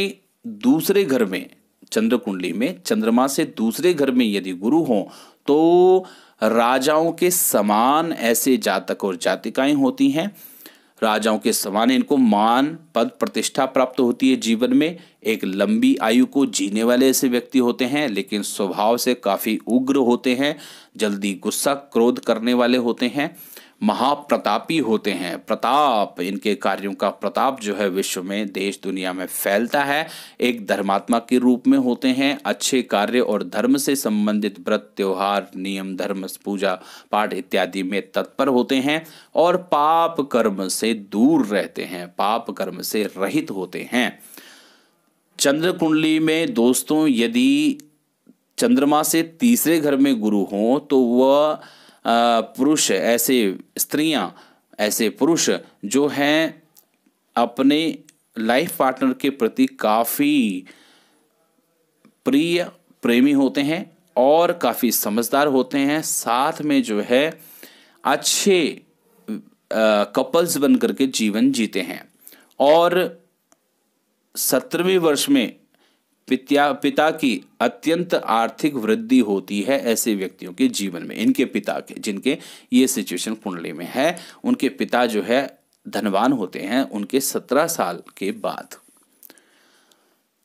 दूसरे घर में चंद्र कुंडली में चंद्रमा से दूसरे घर में यदि गुरु हो तो राजाओं के समान ऐसे जातक और जातिकाएं होती हैं राजाओं के समान इनको मान पद प्रतिष्ठा प्राप्त होती है जीवन में एक लंबी आयु को जीने वाले ऐसे व्यक्ति होते हैं लेकिन स्वभाव से काफ़ी उग्र होते हैं जल्दी गुस्सा क्रोध करने वाले होते हैं महाप्रतापी होते हैं प्रताप इनके कार्यों का प्रताप जो है विश्व में देश दुनिया में फैलता है एक धर्मात्मा के रूप में होते हैं अच्छे कार्य और धर्म से संबंधित व्रत त्यौहार नियम धर्म पूजा पाठ इत्यादि में तत्पर होते हैं और पाप कर्म से दूर रहते हैं पाप कर्म से रहित होते हैं चंद्र कुंडली में दोस्तों यदि चंद्रमा से तीसरे घर में गुरु हों तो वह पुरुष ऐसे स्त्रियां ऐसे पुरुष जो हैं अपने लाइफ पार्टनर के प्रति काफ़ी प्रिय प्रेमी होते हैं और काफ़ी समझदार होते हैं साथ में जो है अच्छे कपल्स बन करके जीवन जीते हैं और सत्रहवीं वर्ष में पिता पिता की अत्यंत आर्थिक वृद्धि होती है ऐसे व्यक्तियों के जीवन में इनके पिता के जिनके ये सिचुएशन कुंडली में है उनके पिता जो है धनवान होते हैं उनके सत्रह साल के बाद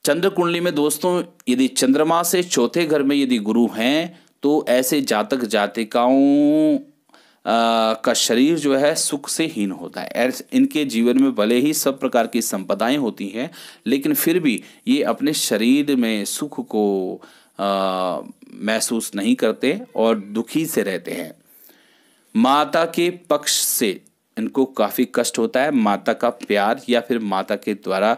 चंद्र कुंडली में दोस्तों यदि चंद्रमा से चौथे घर में यदि गुरु हैं तो ऐसे जातक जातिकाओं का शरीर जो है सुख से हीन होता है इनके जीवन में भले ही सब प्रकार की संपदाएं होती हैं लेकिन फिर भी ये अपने शरीर में सुख को महसूस नहीं करते और दुखी से रहते हैं माता के पक्ष से इनको काफ़ी कष्ट होता है माता का प्यार या फिर माता के द्वारा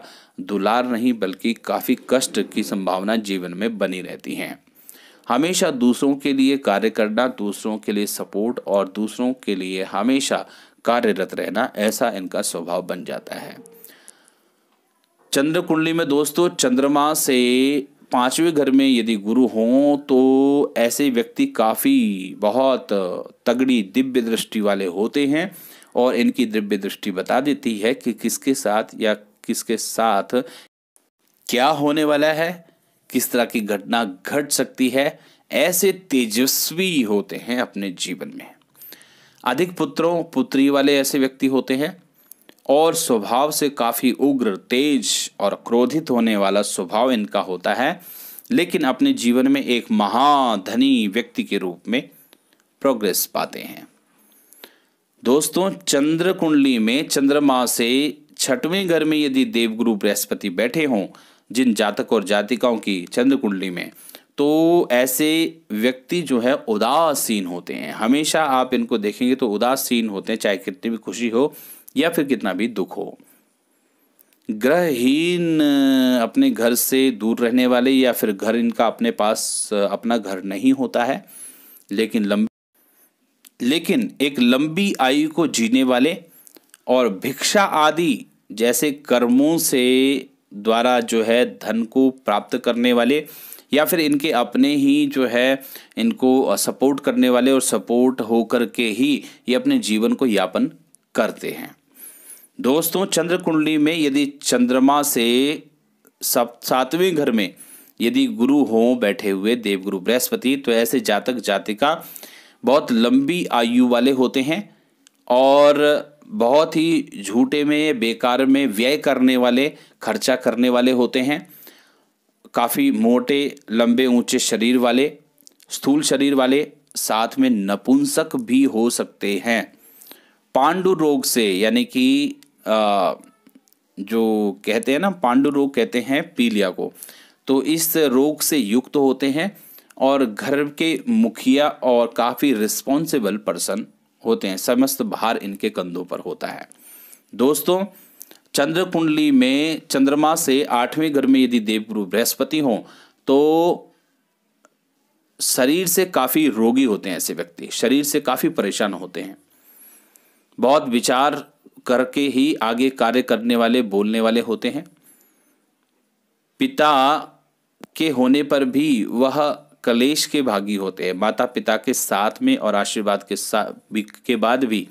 दुलार नहीं बल्कि काफ़ी कष्ट की संभावना जीवन में बनी रहती हैं हमेशा दूसरों के लिए कार्य करना दूसरों के लिए सपोर्ट और दूसरों के लिए हमेशा कार्यरत रहना ऐसा इनका स्वभाव बन जाता है चंद्र कुंडली में दोस्तों चंद्रमा से पांचवें घर में यदि गुरु हों तो ऐसे व्यक्ति काफ़ी बहुत तगड़ी दिव्य दृष्टि वाले होते हैं और इनकी दिव्य दृष्टि बता देती है कि किसके साथ या किसके साथ क्या होने वाला है किस तरह की घटना घट सकती है ऐसे तेजस्वी होते हैं अपने जीवन में अधिक पुत्रों पुत्री वाले ऐसे व्यक्ति होते हैं और स्वभाव से काफ़ी उग्र तेज और क्रोधित होने वाला स्वभाव इनका होता है लेकिन अपने जीवन में एक महाधनी व्यक्ति के रूप में प्रोग्रेस पाते हैं दोस्तों चंद्र कुंडली में चंद्रमा से छठवें घर में यदि देवगुरु बृहस्पति बैठे हों जिन जातक और जातिकाओं की चंद्र कुंडली में तो ऐसे व्यक्ति जो है उदासीन होते हैं हमेशा आप इनको देखेंगे तो उदासीन होते हैं चाहे कितनी भी खुशी हो या फिर कितना भी दुख हो ग्रहहीन अपने घर से दूर रहने वाले या फिर घर इनका अपने पास अपना घर नहीं होता है लेकिन लंबी लेकिन एक लंबी आयु को जीने वाले और भिक्षा आदि जैसे कर्मों से द्वारा जो है धन को प्राप्त करने वाले या फिर इनके अपने ही जो है इनको सपोर्ट करने वाले और सपोर्ट होकर के ही ये अपने जीवन को यापन करते हैं दोस्तों चंद्र कुंडली में यदि चंद्रमा से सातवें घर में यदि गुरु हों बैठे हुए देवगुरु बृहस्पति तो ऐसे जातक जातिका बहुत लंबी आयु वाले होते हैं और बहुत ही झूठे में बेकार में व्यय करने वाले खर्चा करने वाले होते हैं काफ़ी मोटे लंबे ऊंचे शरीर वाले स्थूल शरीर वाले साथ में नपुंसक भी हो सकते हैं पांडु रोग से यानी कि जो कहते हैं ना पांडु रोग कहते हैं पीलिया को तो इस रोग से युक्त होते हैं और घर के मुखिया और काफ़ी रिस्पॉन्सिबल पर्सन होते हैं समस्त भार इनके कंधों पर होता है दोस्तों चंद्र कुंडली में चंद्रमा से आठवें घर में यदि देवगुरु बृहस्पति हो तो शरीर से काफ़ी रोगी होते हैं ऐसे व्यक्ति शरीर से काफ़ी परेशान होते हैं बहुत विचार करके ही आगे कार्य करने वाले बोलने वाले होते हैं पिता के होने पर भी वह कलेश के भागी होते हैं माता पिता के साथ में और आशीर्वाद के साथ के बाद भी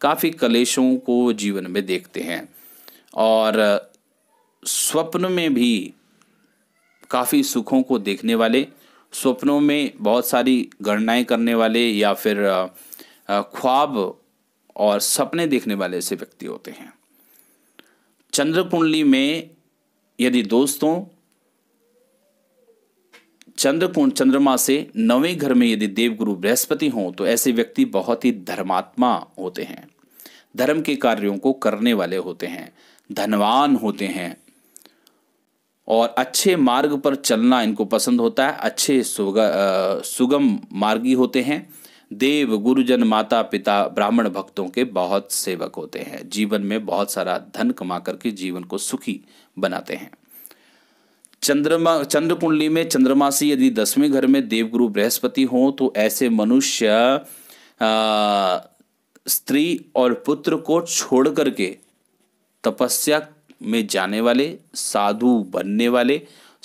काफ़ी कलेशों को जीवन में देखते हैं और स्वप्न में भी काफ़ी सुखों को देखने वाले स्वप्नों में बहुत सारी गणनाएं करने वाले या फिर ख्वाब और सपने देखने वाले ऐसे व्यक्ति होते हैं चंद्र कुंडली में यदि दोस्तों चंद्रकोण चंद्रमा से नवे घर में यदि देवगुरु बृहस्पति हों तो ऐसे व्यक्ति बहुत ही धर्मात्मा होते हैं धर्म के कार्यों को करने वाले होते हैं धनवान होते हैं और अच्छे मार्ग पर चलना इनको पसंद होता है अच्छे सुगम मार्गी होते हैं देव गुरुजन माता पिता ब्राह्मण भक्तों के बहुत सेवक होते हैं जीवन में बहुत सारा धन कमा करके जीवन को सुखी बनाते हैं चंद्रमा चंद्र कुंडली में चंद्रमा से यदि दसवें घर में देवगुरु बृहस्पति हों तो ऐसे मनुष्य स्त्री और पुत्र को छोड़ करके तपस्या में जाने वाले साधु बनने वाले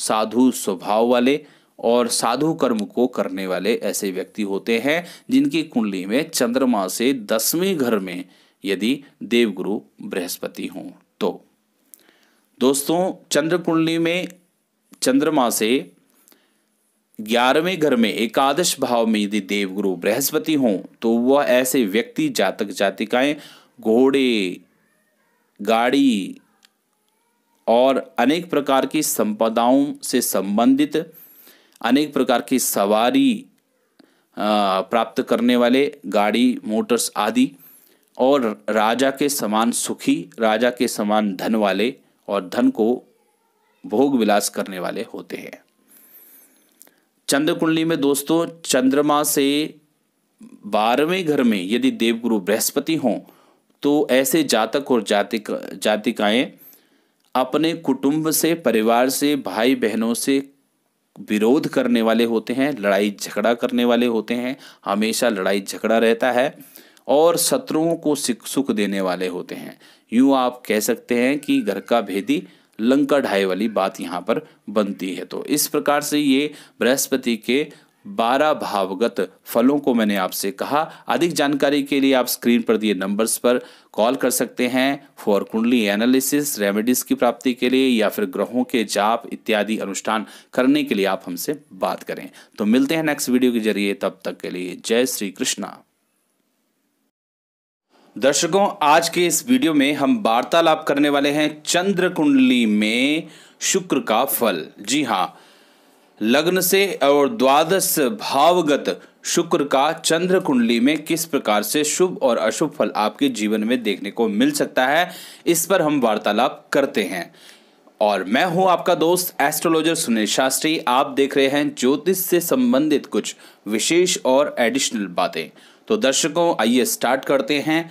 साधु स्वभाव वाले और साधु कर्म को करने वाले ऐसे व्यक्ति होते हैं जिनकी कुंडली में चंद्रमा से दसवें घर में यदि देवगुरु बृहस्पति हों तो दोस्तों चंद्र कुंडली में चंद्रमा से ग्यारहवें घर में एकादश भाव में यदि देवगुरु बृहस्पति हों तो वह ऐसे व्यक्ति जातक जातिकाएं घोड़े गाड़ी और अनेक प्रकार की संपदाओं से संबंधित अनेक प्रकार की सवारी प्राप्त करने वाले गाड़ी मोटर्स आदि और राजा के समान सुखी राजा के समान धन वाले और धन को भोग विलास करने वाले होते हैं चंद्र कुंडली में दोस्तों चंद्रमा से बारहवें घर में यदि देवगुरु बृहस्पति हों तो ऐसे जातक और जातिक जातिकाएं अपने कुटुंब से परिवार से भाई बहनों से विरोध करने वाले होते हैं लड़ाई झगड़ा करने वाले होते हैं हमेशा लड़ाई झगड़ा रहता है और शत्रुओं को सुख देने वाले होते हैं यूं आप कह सकते हैं कि घर का भेदी लंका ढाई वाली बात यहाँ पर बनती है तो इस प्रकार से ये बृहस्पति के बारह भावगत फलों को मैंने आपसे कहा अधिक जानकारी के लिए आप स्क्रीन पर दिए नंबर्स पर कॉल कर सकते हैं फॉर कुंडली एनालिसिस रेमेडीज़ की प्राप्ति के लिए या फिर ग्रहों के जाप इत्यादि अनुष्ठान करने के लिए आप हमसे बात करें तो मिलते हैं नेक्स्ट वीडियो के जरिए तब तक के लिए जय श्री कृष्णा दर्शकों आज के इस वीडियो में हम वार्तालाप करने वाले हैं चंद्र कुंडली में शुक्र का फल जी हाँ लग्न से और द्वादश भावगत शुक्र का चंद्र कुंडली में किस प्रकार से शुभ और अशुभ फल आपके जीवन में देखने को मिल सकता है इस पर हम वार्तालाप करते हैं और मैं हूं आपका दोस्त एस्ट्रोलॉजर सुनील शास्त्री आप देख रहे हैं ज्योतिष से संबंधित कुछ विशेष और एडिशनल बातें तो दर्शकों आइए स्टार्ट करते हैं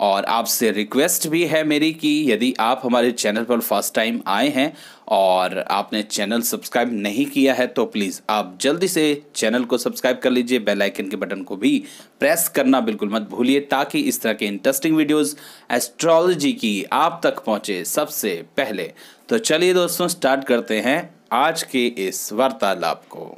और आपसे रिक्वेस्ट भी है मेरी कि यदि आप हमारे चैनल पर फर्स्ट टाइम आए हैं और आपने चैनल सब्सक्राइब नहीं किया है तो प्लीज़ आप जल्दी से चैनल को सब्सक्राइब कर लीजिए बेल आइकन के बटन को भी प्रेस करना बिल्कुल मत भूलिए ताकि इस तरह के इंटरेस्टिंग वीडियोस एस्ट्रोलॉजी की आप तक पहुंचे सबसे पहले तो चलिए दोस्तों स्टार्ट करते हैं आज के इस वार्तालाप को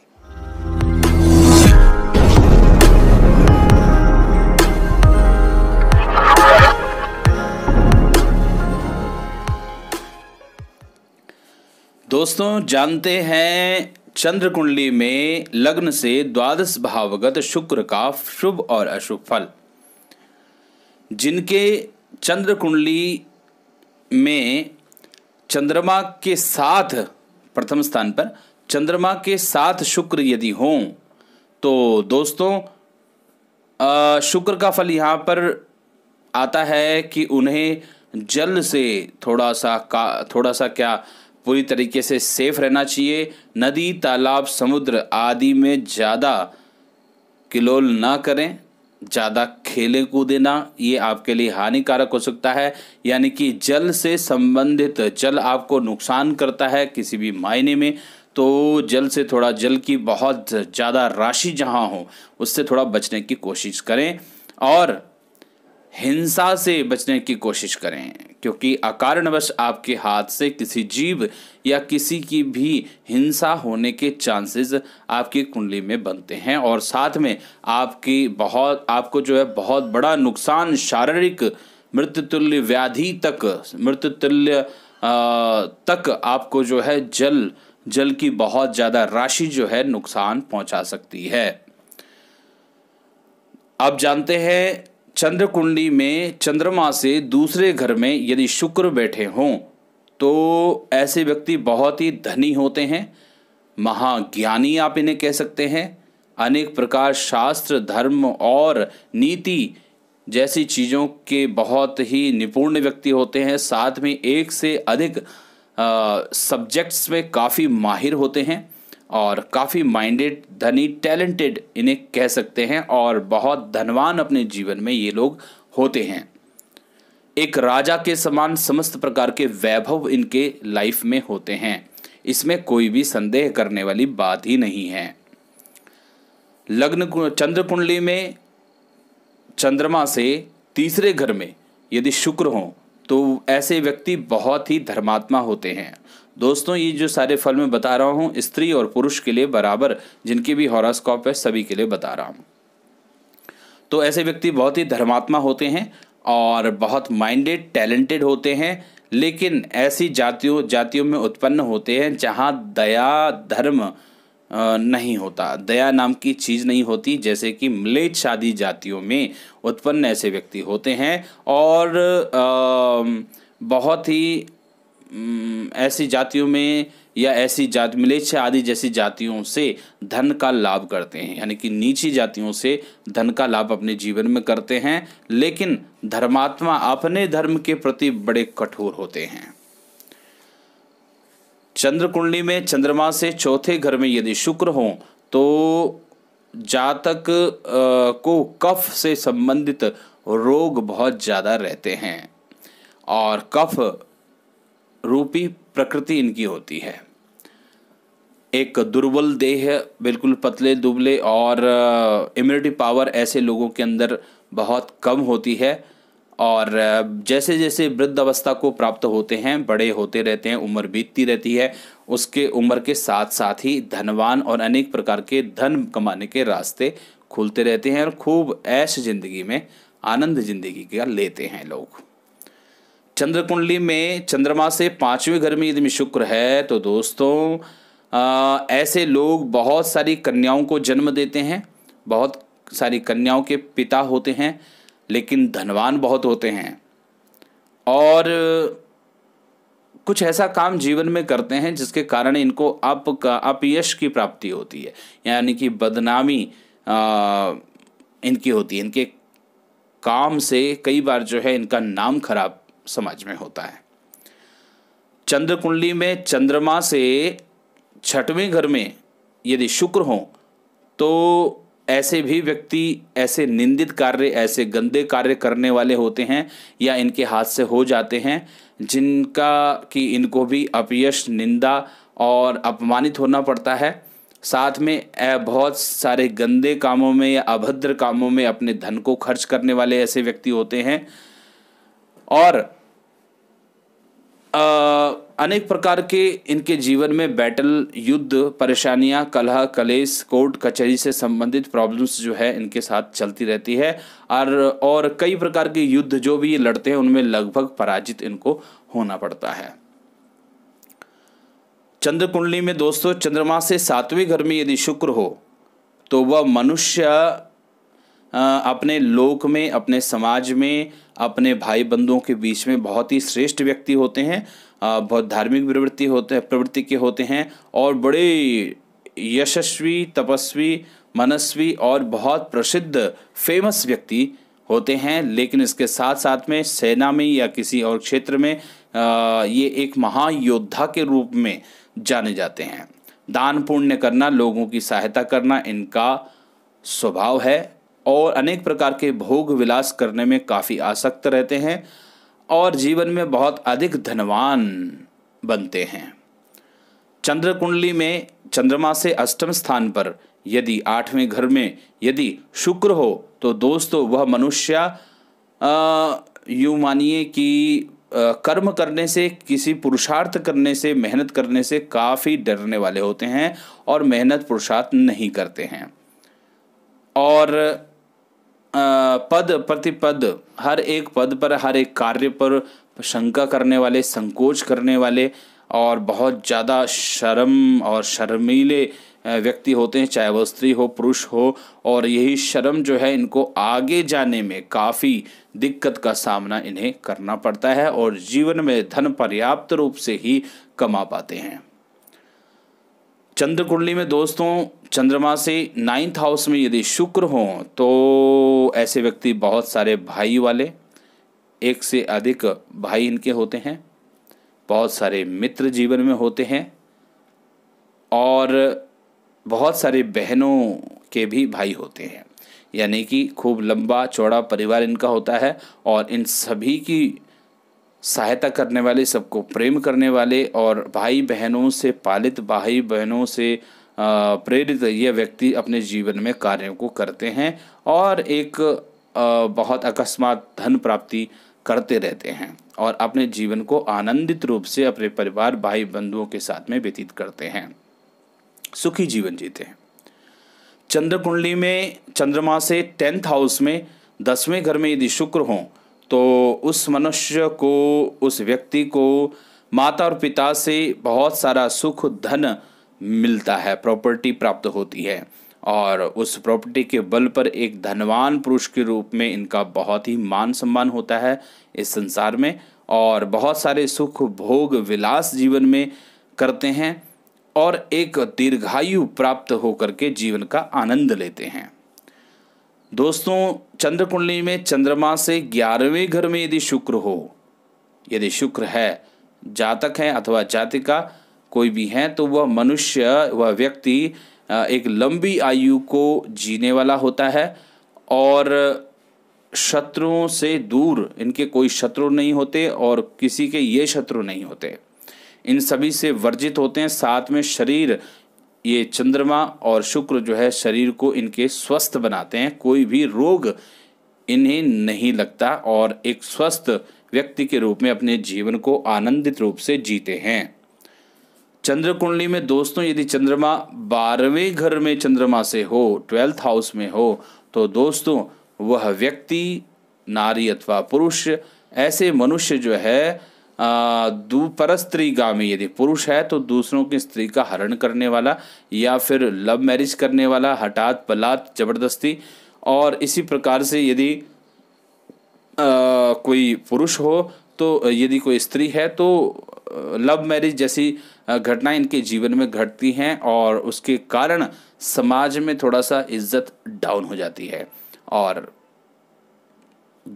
दोस्तों जानते हैं चंद्र कुंडली में लग्न से द्वादश भावगत शुक्र का शुभ और अशुभ फल जिनके चंद्र कुंडली में चंद्रमा के साथ प्रथम स्थान पर चंद्रमा के साथ शुक्र यदि हों तो दोस्तों शुक्र का फल यहाँ पर आता है कि उन्हें जल से थोड़ा सा का थोड़ा सा क्या पूरी तरीके से सेफ रहना चाहिए नदी तालाब समुद्र आदि में ज़्यादा किलोल ना करें ज़्यादा खेले कूदे ना ये आपके लिए हानिकारक हो सकता है यानी कि जल से संबंधित जल आपको नुकसान करता है किसी भी मायने में तो जल से थोड़ा जल की बहुत ज़्यादा राशि जहाँ हो उससे थोड़ा बचने की कोशिश करें और हिंसा से बचने की कोशिश करें क्योंकि अकारणवश आपके हाथ से किसी जीव या किसी की भी हिंसा होने के चांसेस आपकी कुंडली में बनते हैं और साथ में आपकी बहुत आपको जो है बहुत बड़ा नुकसान शारीरिक मृत्युतुल्य व्याधि तक मृत्युतुल्य तक आपको जो है जल जल की बहुत ज़्यादा राशि जो है नुकसान पहुंचा सकती है आप जानते हैं चंद्र कुंडली में चंद्रमा से दूसरे घर में यदि शुक्र बैठे हों तो ऐसे व्यक्ति बहुत ही धनी होते हैं महाज्ञानी आप इन्हें कह सकते हैं अनेक प्रकार शास्त्र धर्म और नीति जैसी चीज़ों के बहुत ही निपुण व्यक्ति होते हैं साथ में एक से अधिक सब्जेक्ट्स में काफ़ी माहिर होते हैं और काफ़ी माइंडेड धनी टैलेंटेड इन्हें कह सकते हैं और बहुत धनवान अपने जीवन में ये लोग होते हैं एक राजा के समान समस्त प्रकार के वैभव इनके लाइफ में होते हैं इसमें कोई भी संदेह करने वाली बात ही नहीं है लग्न चंद्र कुंडली में चंद्रमा से तीसरे घर में यदि शुक्र हो तो ऐसे व्यक्ति बहुत ही धर्मात्मा होते हैं दोस्तों ये जो सारे फल मैं बता रहा हूँ स्त्री और पुरुष के लिए बराबर जिनकी भी हॉरास्कोप है सभी के लिए बता रहा हूँ तो ऐसे व्यक्ति बहुत ही धर्मात्मा होते हैं और बहुत माइंडेड टैलेंटेड होते हैं लेकिन ऐसी जातियों जातियों में उत्पन्न होते हैं जहाँ दया धर्म नहीं होता दया नाम की चीज़ नहीं होती जैसे कि मिलेट शादी जातियों में उत्पन्न ऐसे व्यक्ति होते हैं और आ, बहुत ही हम्म, ऐसी जातियों में या ऐसी जात मिलेच्छ आदि जैसी जातियों से धन का लाभ करते हैं यानी कि नीची जातियों से धन का लाभ अपने जीवन में करते हैं लेकिन धर्मात्मा अपने धर्म के प्रति बड़े कठोर होते हैं चंद्र कुंडली में चंद्रमा से चौथे घर में यदि शुक्र हो तो जातक को कफ से संबंधित रोग बहुत ज़्यादा रहते हैं और कफ रूपी प्रकृति इनकी होती है एक दुर्बल देह बिल्कुल पतले दुबले और इम्यूनिटी पावर ऐसे लोगों के अंदर बहुत कम होती है और जैसे जैसे वृद्ध अवस्था को प्राप्त होते हैं बड़े होते रहते हैं उम्र बीतती रहती है उसके उम्र के साथ साथ ही धनवान और अनेक प्रकार के धन कमाने के रास्ते खुलते रहते हैं और खूब ऐश जिंदगी में आनंद जिंदगी का लेते हैं लोग चंद्र कुंडली में चंद्रमा से पाँचवें घर में यदि शुक्र है तो दोस्तों आ, ऐसे लोग बहुत सारी कन्याओं को जन्म देते हैं बहुत सारी कन्याओं के पिता होते हैं लेकिन धनवान बहुत होते हैं और कुछ ऐसा काम जीवन में करते हैं जिसके कारण इनको अप का अपयश की प्राप्ति होती है यानी कि बदनामी आ, इनकी होती है इनके काम से कई बार जो है इनका नाम खराब समाज में होता है चंद्र कुंडली में चंद्रमा से छठवें घर में यदि शुक्र हो तो ऐसे भी व्यक्ति ऐसे निंदित कार्य ऐसे गंदे कार्य करने वाले होते हैं या इनके हाथ से हो जाते हैं जिनका कि इनको भी अपयश निंदा और अपमानित होना पड़ता है साथ में बहुत सारे गंदे कामों में या अभद्र कामों में अपने धन को खर्च करने वाले ऐसे व्यक्ति होते हैं और अनेक प्रकार के इनके जीवन में बैटल युद्ध परेशानियां कलह कलेश कोर्ट कचहरी से संबंधित प्रॉब्लम्स जो है इनके साथ चलती रहती है और और कई प्रकार के युद्ध जो भी ये लड़ते हैं उनमें लगभग पराजित इनको होना पड़ता है चंद्र कुंडली में दोस्तों चंद्रमा से सातवें घर में यदि शुक्र हो तो वह मनुष्य अपने लोक में अपने समाज में अपने भाई बंधुओं के बीच में बहुत ही श्रेष्ठ व्यक्ति होते हैं बहुत धार्मिक प्रवृत्ति होते हैं प्रवृत्ति के होते हैं और बड़े यशस्वी तपस्वी मनस्वी और बहुत प्रसिद्ध फेमस व्यक्ति होते हैं लेकिन इसके साथ साथ में सेना में या किसी और क्षेत्र में ये एक महायोद्धा के रूप में जाने जाते हैं दान पुण्य करना लोगों की सहायता करना इनका स्वभाव है और अनेक प्रकार के भोग विलास करने में काफ़ी आसक्त रहते हैं और जीवन में बहुत अधिक धनवान बनते हैं चंद्र कुंडली में चंद्रमा से अष्टम स्थान पर यदि आठवें घर में यदि शुक्र हो तो दोस्तों वह मनुष्य यूँ मानिए कि कर्म करने से किसी पुरुषार्थ करने से मेहनत करने से काफ़ी डरने वाले होते हैं और मेहनत पुरुषार्थ नहीं करते हैं और पद प्रतिपद हर एक पद पर हर एक कार्य पर शंका करने वाले संकोच करने वाले और बहुत ज़्यादा शर्म और शर्मीले व्यक्ति होते हैं चाहे वह स्त्री हो पुरुष हो और यही शर्म जो है इनको आगे जाने में काफ़ी दिक्कत का सामना इन्हें करना पड़ता है और जीवन में धन पर्याप्त रूप से ही कमा पाते हैं चंद्र कुंडली में दोस्तों चंद्रमा से नाइन्थ हाउस में यदि शुक्र हो तो ऐसे व्यक्ति बहुत सारे भाई वाले एक से अधिक भाई इनके होते हैं बहुत सारे मित्र जीवन में होते हैं और बहुत सारे बहनों के भी भाई होते हैं यानी कि खूब लंबा चौड़ा परिवार इनका होता है और इन सभी की सहायता करने वाले सबको प्रेम करने वाले और भाई बहनों से पालित भाई बहनों से प्रेरित ये व्यक्ति अपने जीवन में कार्यों को करते हैं और एक बहुत अकस्मात धन प्राप्ति करते रहते हैं और अपने जीवन को आनंदित रूप से अपने परिवार भाई बंधुओं के साथ में व्यतीत करते हैं सुखी जीवन जीते हैं चंद्र कुंडली में चंद्रमा से टेंथ हाउस में दसवें घर में यदि शुक्र हों तो उस मनुष्य को उस व्यक्ति को माता और पिता से बहुत सारा सुख धन मिलता है प्रॉपर्टी प्राप्त होती है और उस प्रॉपर्टी के बल पर एक धनवान पुरुष के रूप में इनका बहुत ही मान सम्मान होता है इस संसार में और बहुत सारे सुख भोग विलास जीवन में करते हैं और एक दीर्घायु प्राप्त होकर के जीवन का आनंद लेते हैं दोस्तों चंद्र कुंडली में चंद्रमा से ग्यारहवें घर में यदि शुक्र हो यदि शुक्र है जातक है अथवा जातिका कोई भी है तो वह मनुष्य वह व्यक्ति एक लंबी आयु को जीने वाला होता है और शत्रुओं से दूर इनके कोई शत्रु नहीं होते और किसी के ये शत्रु नहीं होते इन सभी से वर्जित होते हैं साथ में शरीर ये चंद्रमा और शुक्र जो है शरीर को इनके स्वस्थ बनाते हैं कोई भी रोग इन्हें नहीं लगता और एक स्वस्थ व्यक्ति के रूप में अपने जीवन को आनंदित रूप से जीते हैं चंद्र कुंडली में दोस्तों यदि चंद्रमा बारहवें घर में चंद्रमा से हो ट्वेल्थ हाउस में हो तो दोस्तों वह व्यक्ति नारी अथवा पुरुष ऐसे मनुष्य जो है दूपर गामी यदि पुरुष है तो दूसरों की स्त्री का हरण करने वाला या फिर लव मैरिज करने वाला हठात पलात जबरदस्ती और इसी प्रकार से यदि कोई पुरुष हो तो यदि कोई स्त्री है तो लव मैरिज जैसी घटनाएं इनके जीवन में घटती हैं और उसके कारण समाज में थोड़ा सा इज्जत डाउन हो जाती है और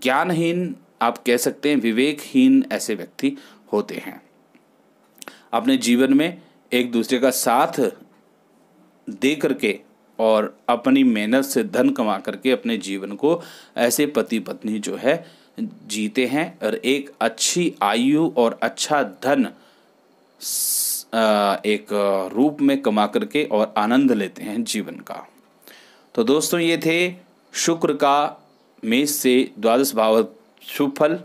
ज्ञानहीन आप कह सकते हैं विवेकहीन ऐसे व्यक्ति होते हैं अपने जीवन में एक दूसरे का साथ दे करके और अपनी मेहनत से धन कमा करके अपने जीवन को ऐसे पति पत्नी जो है जीते हैं और एक अच्छी आयु और अच्छा धन एक रूप में कमा करके और आनंद लेते हैं जीवन का तो दोस्तों ये थे शुक्र का मेष से द्वादश भाव शुभ फल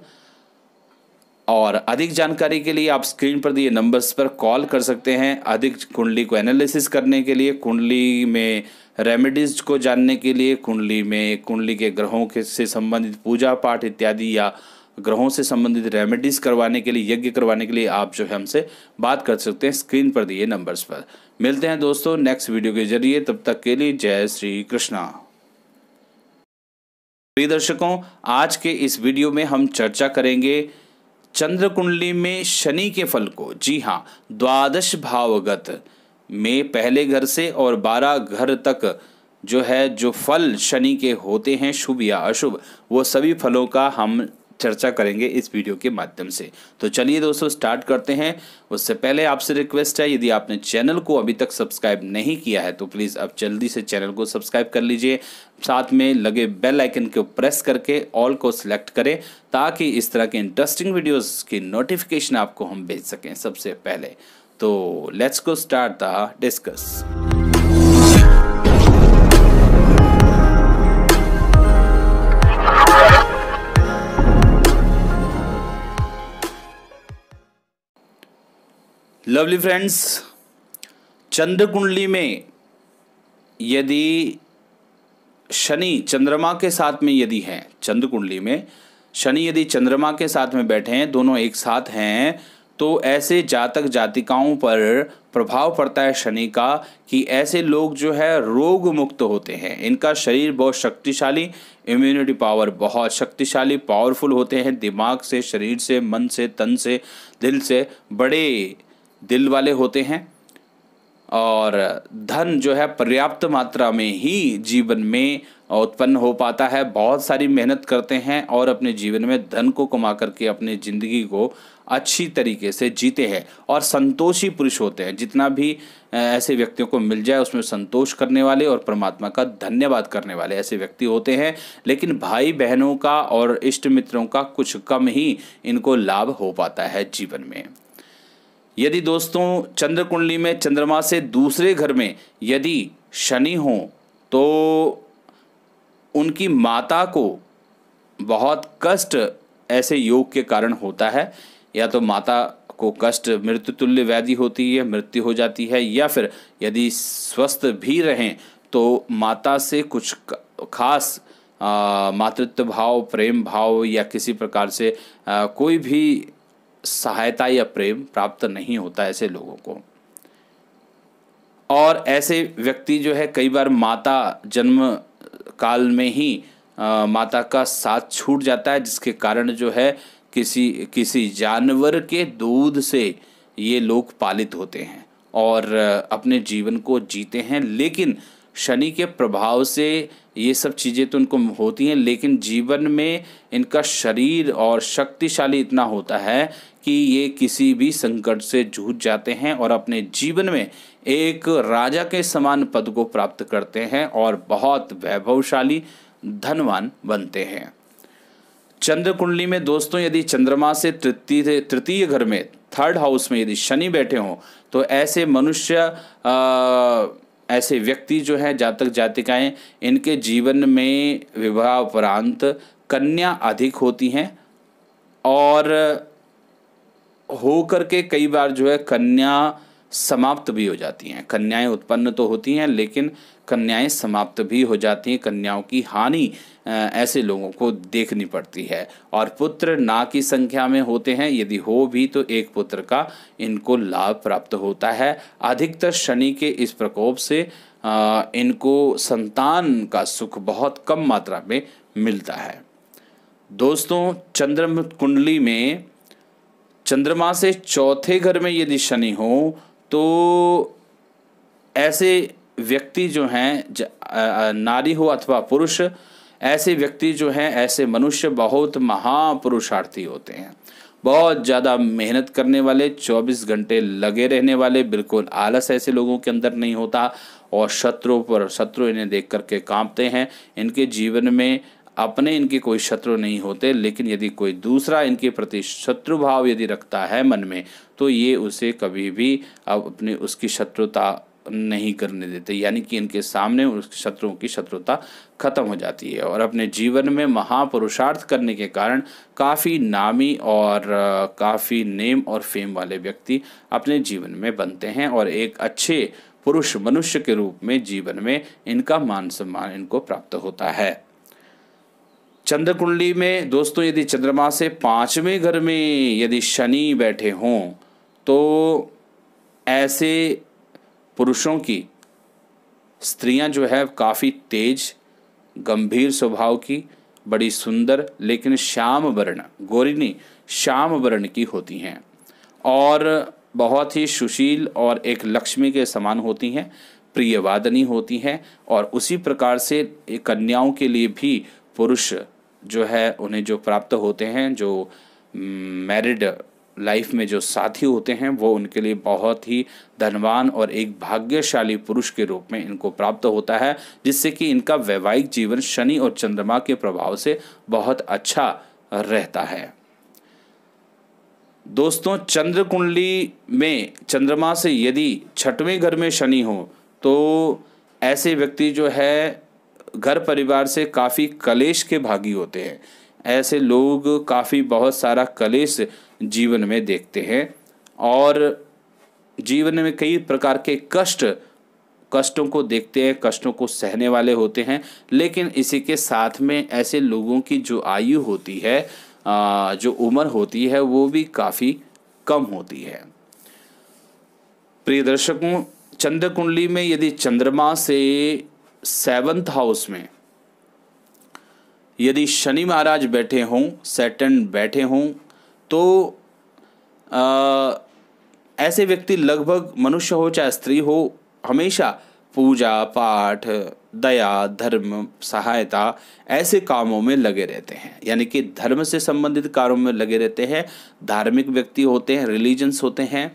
और अधिक जानकारी के लिए आप स्क्रीन पर दिए नंबर्स पर कॉल कर सकते हैं अधिक कुंडली को एनालिसिस करने के लिए कुंडली में रेमेडीज़ को जानने के लिए कुंडली में कुंडली के ग्रहों के से संबंधित पूजा पाठ इत्यादि या ग्रहों से संबंधित रेमेडीज़ करवाने के लिए यज्ञ करवाने के लिए आप जो है हमसे बात कर सकते हैं स्क्रीन पर दिए नंबर्स पर मिलते हैं दोस्तों नेक्स्ट वीडियो के जरिए तब तक के लिए जय श्री कृष्णा प्रिय दर्शकों आज के इस वीडियो में हम चर्चा करेंगे चंद्र कुंडली में शनि के फल को जी हाँ द्वादश भावगत में पहले घर से और बारह घर तक जो है जो फल शनि के होते हैं शुभ या अशुभ वो सभी फलों का हम चर्चा करेंगे इस वीडियो के माध्यम से तो चलिए दोस्तों स्टार्ट करते हैं उससे पहले आपसे रिक्वेस्ट है यदि आपने चैनल को अभी तक सब्सक्राइब नहीं किया है तो प्लीज़ आप जल्दी से चैनल को सब्सक्राइब कर लीजिए साथ में लगे बेल आइकन को प्रेस करके ऑल को सिलेक्ट करें ताकि इस तरह के इंटरेस्टिंग वीडियोज़ की नोटिफिकेशन आपको हम भेज सकें सबसे पहले तो let's go start the discuss lovely friends चंद्र कुंडली में यदि शनि चंद्रमा के साथ में यदि हैं चंद्र कुंडली में शनि यदि चंद्रमा के साथ में बैठे हैं दोनों एक साथ हैं तो ऐसे जातक जातिकाओं पर प्रभाव पड़ता है शनि का कि ऐसे लोग जो है रोग मुक्त होते हैं इनका शरीर बहुत शक्तिशाली इम्यूनिटी पावर बहुत शक्तिशाली पावरफुल होते हैं दिमाग से शरीर से मन से तन से दिल से बड़े दिल वाले होते हैं और धन जो है पर्याप्त मात्रा में ही जीवन में उत्पन्न हो पाता है बहुत सारी मेहनत करते हैं और अपने जीवन में धन को कमा करके अपनी ज़िंदगी को अच्छी तरीके से जीते हैं और संतोषी पुरुष होते हैं जितना भी ऐसे व्यक्तियों को मिल जाए उसमें संतोष करने वाले और परमात्मा का धन्यवाद करने वाले ऐसे व्यक्ति होते हैं लेकिन भाई बहनों का और इष्ट मित्रों का कुछ कम ही इनको लाभ हो पाता है जीवन में यदि दोस्तों चंद्र कुंडली में चंद्रमा से दूसरे घर में यदि शनि हो तो उनकी माता को बहुत कष्ट ऐसे योग के कारण होता है या तो माता को कष्ट मृत्यु तुल्य व्याधि होती है मृत्यु हो जाती है या फिर यदि स्वस्थ भी रहें तो माता से कुछ खास मातृत्व भाव प्रेम भाव या किसी प्रकार से आ, कोई भी सहायता या प्रेम प्राप्त नहीं होता ऐसे लोगों को और ऐसे व्यक्ति जो है कई बार माता जन्म काल में ही आ, माता का साथ छूट जाता है जिसके कारण जो है किसी किसी जानवर के दूध से ये लोग पालित होते हैं और अपने जीवन को जीते हैं लेकिन शनि के प्रभाव से ये सब चीज़ें तो इनको होती हैं लेकिन जीवन में इनका शरीर और शक्तिशाली इतना होता है कि ये किसी भी संकट से जूझ जाते हैं और अपने जीवन में एक राजा के समान पद को प्राप्त करते हैं और बहुत वैभवशाली धनवान बनते हैं चंद्र कुंडली में दोस्तों यदि चंद्रमा से तृतीय तृतीय घर में थर्ड हाउस में यदि शनि बैठे हों तो ऐसे मनुष्य ऐसे व्यक्ति जो हैं जातक जातिकाएं इनके जीवन में विवाह उपरांत कन्या अधिक होती हैं और हो करके कई बार जो है कन्या समाप्त भी हो जाती हैं कन्याएं उत्पन्न तो होती हैं लेकिन कन्याएं समाप्त भी हो जाती हैं कन्याओं की हानि ऐसे लोगों को देखनी पड़ती है और पुत्र ना की संख्या में होते हैं यदि हो भी तो एक पुत्र का इनको लाभ प्राप्त होता है अधिकतर शनि के इस प्रकोप से इनको संतान का सुख बहुत कम मात्रा में मिलता है दोस्तों चंद्रमा कुंडली में चंद्रमा से चौथे घर में यदि शनि हो तो ऐसे व्यक्ति जो हैं नारी हो अथवा पुरुष ऐसे व्यक्ति जो हैं ऐसे मनुष्य बहुत महापुरुषार्थी होते हैं बहुत ज़्यादा मेहनत करने वाले 24 घंटे लगे रहने वाले बिल्कुल आलस ऐसे लोगों के अंदर नहीं होता और शत्रु पर शत्रु इन्हें देख करके कांपते हैं इनके जीवन में अपने इनके कोई शत्रु नहीं होते लेकिन यदि कोई दूसरा इनके प्रति शत्रु भाव यदि रखता है मन में तो ये उसे कभी भी अब अपने उसकी शत्रुता नहीं करने देते यानी कि इनके सामने उस शत्रुओं की शत्रुता खत्म हो जाती है और अपने जीवन में महापुरुषार्थ करने के कारण काफ़ी नामी और काफ़ी नेम और फेम वाले व्यक्ति अपने जीवन में बनते हैं और एक अच्छे पुरुष मनुष्य के रूप में जीवन में इनका मान सम्मान इनको प्राप्त होता है चंद्र कुंडली में दोस्तों यदि चंद्रमा से पाँचवें घर में यदि शनि बैठे हों तो ऐसे पुरुषों की स्त्रियां जो है काफ़ी तेज गंभीर स्वभाव की बड़ी सुंदर लेकिन श्याम वर्ण गोरिनी श्याम वर्ण की होती हैं और बहुत ही सुशील और एक लक्ष्मी के समान होती हैं प्रियवादनी होती हैं और उसी प्रकार से कन्याओं के लिए भी पुरुष जो है उन्हें जो प्राप्त होते हैं जो मैरिड लाइफ में जो साथी होते हैं वो उनके लिए बहुत ही धनवान और एक भाग्यशाली पुरुष के रूप में इनको प्राप्त होता है जिससे कि इनका वैवाहिक जीवन शनि और चंद्रमा के प्रभाव से बहुत अच्छा रहता है दोस्तों चंद्र कुंडली में चंद्रमा से यदि छठवें घर में शनि हो तो ऐसे व्यक्ति जो है घर परिवार से काफ़ी कलेश के भागी होते हैं ऐसे लोग काफ़ी बहुत सारा कलेश जीवन में देखते हैं और जीवन में कई प्रकार के कष्ट कष्टों को देखते हैं कष्टों को सहने वाले होते हैं लेकिन इसी के साथ में ऐसे लोगों की जो आयु होती है जो उम्र होती है वो भी काफ़ी कम होती है प्रिय दर्शकों चंद्र कुंडली में यदि चंद्रमा से सेवन्थ हाउस में यदि शनि महाराज बैठे हों सेटन बैठे हों तो आ, ऐसे व्यक्ति लगभग मनुष्य हो चाहे स्त्री हो हमेशा पूजा पाठ दया धर्म सहायता ऐसे कामों में लगे रहते हैं यानी कि धर्म से संबंधित कार्यों में लगे रहते हैं धार्मिक व्यक्ति होते हैं रिलीजन्स होते हैं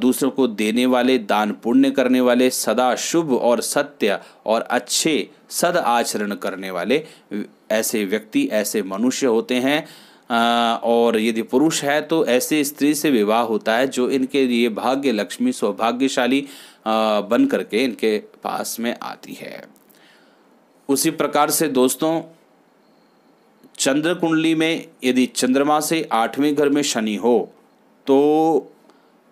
दूसरों को देने वाले दान पुण्य करने वाले सदा शुभ और सत्य और अच्छे सद आचरण करने वाले ऐसे व्यक्ति ऐसे मनुष्य होते हैं और यदि पुरुष है तो ऐसे स्त्री से विवाह होता है जो इनके लिए भाग्य लक्ष्मी सौभाग्यशाली बन करके इनके पास में आती है उसी प्रकार से दोस्तों चंद्र कुंडली में यदि चंद्रमा से आठवें घर में शनि हो तो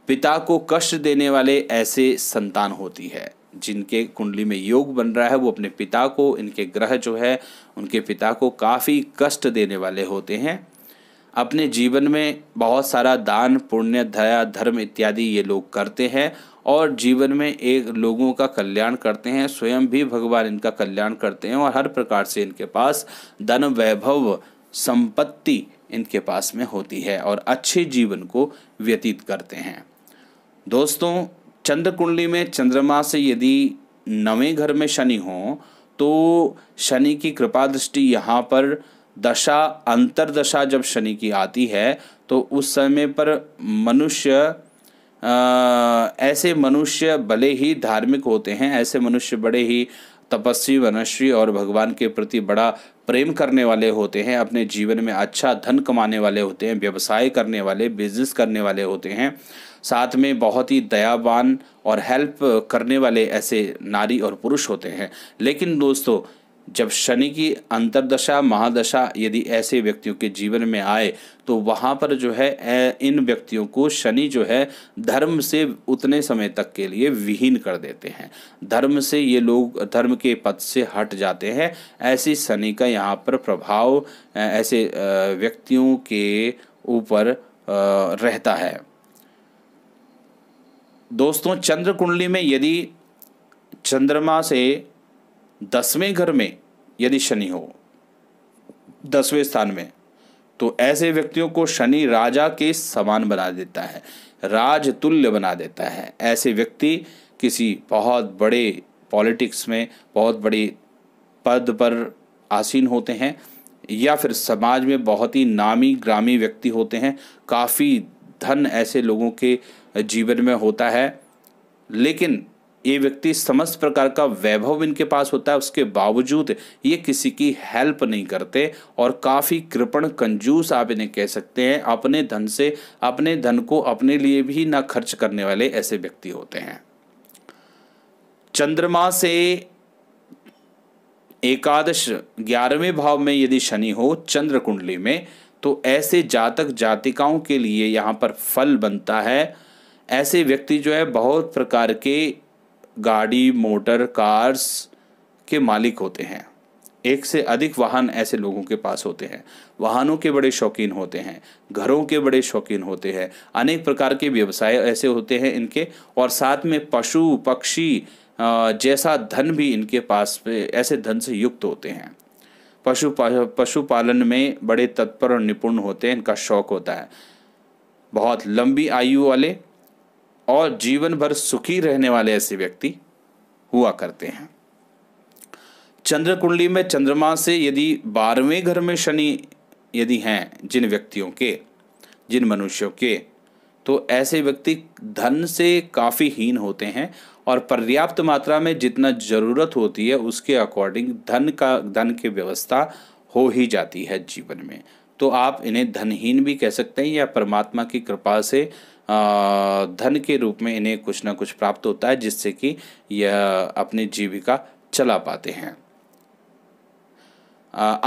पिता को कष्ट देने वाले ऐसे संतान होती है जिनके कुंडली में योग बन रहा है वो अपने पिता को इनके ग्रह जो है उनके पिता को काफ़ी कष्ट देने वाले होते हैं अपने जीवन में बहुत सारा दान पुण्य दया धर्म इत्यादि ये लोग करते हैं और जीवन में एक लोगों का कल्याण करते हैं स्वयं भी भगवान इनका कल्याण करते हैं और हर प्रकार से इनके पास धन वैभव संपत्ति इनके पास में होती है और अच्छे जीवन को व्यतीत करते हैं दोस्तों चंद्र कुंडली में चंद्रमा से यदि नवें घर में शनि हो तो शनि की कृपा दृष्टि यहाँ पर दशा अंतरदशा जब शनि की आती है तो उस समय पर मनुष्य ऐसे मनुष्य भले ही धार्मिक होते हैं ऐसे मनुष्य बड़े ही तपस्वी वनश्री और भगवान के प्रति बड़ा प्रेम करने वाले होते हैं अपने जीवन में अच्छा धन कमाने वाले होते हैं व्यवसाय करने वाले बिजनेस करने वाले होते हैं साथ में बहुत ही दयावान और हेल्प करने वाले ऐसे नारी और पुरुष होते हैं लेकिन दोस्तों जब शनि की अंतरदशा महादशा यदि ऐसे व्यक्तियों के जीवन में आए तो वहाँ पर जो है इन व्यक्तियों को शनि जो है धर्म से उतने समय तक के लिए विहीन कर देते हैं धर्म से ये लोग धर्म के पद से हट जाते हैं ऐसी शनि का यहाँ पर प्रभाव ऐसे व्यक्तियों के ऊपर रहता है दोस्तों चंद्र कुंडली में यदि चंद्रमा से दसवें घर में यदि शनि हो दसवें स्थान में तो ऐसे व्यक्तियों को शनि राजा के समान बना देता है राजतुल्य बना देता है ऐसे व्यक्ति किसी बहुत बड़े पॉलिटिक्स में बहुत बड़े पद पर आसीन होते हैं या फिर समाज में बहुत ही नामी ग्रामी व्यक्ति होते हैं काफ़ी धन ऐसे लोगों के जीवन में होता है लेकिन ये व्यक्ति समस्त प्रकार का वैभव इनके पास होता है उसके बावजूद ये किसी की हेल्प नहीं करते और काफ़ी कृपण कंजूस आप इन्हें कह सकते हैं अपने धन से अपने धन को अपने लिए भी ना खर्च करने वाले ऐसे व्यक्ति होते हैं चंद्रमा से एकादश ग्यारहवें भाव में यदि शनि हो चंद्र कुंडली में तो ऐसे जातक जातिकाओं के लिए यहाँ पर फल बनता है ऐसे व्यक्ति जो है बहुत प्रकार के गाड़ी मोटर कार्स के मालिक होते हैं एक से अधिक वाहन ऐसे लोगों के पास होते हैं वाहनों के बड़े शौकीन होते हैं घरों के बड़े शौकीन होते हैं अनेक प्रकार के व्यवसाय ऐसे होते हैं इनके और साथ में पशु पक्षी जैसा धन भी इनके पास ऐसे धन से युक्त होते हैं पशु पशुपालन में बड़े तत्पर और निपुण होते हैं इनका शौक होता है बहुत लंबी आयु वाले और जीवन भर सुखी रहने वाले ऐसे व्यक्ति हुआ करते हैं चंद्र कुंडली में चंद्रमा से यदि बारहवें घर में शनि यदि हैं जिन व्यक्तियों के जिन मनुष्यों के तो ऐसे व्यक्ति धन से काफ़ी हीन होते हैं और पर्याप्त मात्रा में जितना ज़रूरत होती है उसके अकॉर्डिंग धन का धन की व्यवस्था हो ही जाती है जीवन में तो आप इन्हें धनहीन भी कह सकते हैं या परमात्मा की कृपा से धन के रूप में इन्हें कुछ ना कुछ प्राप्त होता है जिससे कि यह अपनी जीविका चला पाते हैं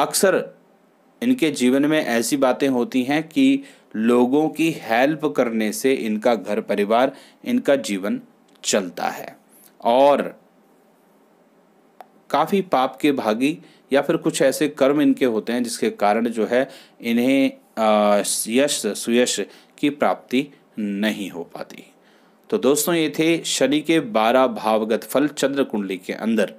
अक्सर इनके जीवन में ऐसी बातें होती हैं कि लोगों की हेल्प करने से इनका घर परिवार इनका जीवन चलता है और काफ़ी पाप के भागी या फिर कुछ ऐसे कर्म इनके होते हैं जिसके कारण जो है इन्हें यश सुयश की प्राप्ति नहीं हो पाती तो दोस्तों ये थे शनि के बारह भावगत फल चंद्र कुंडली के अंदर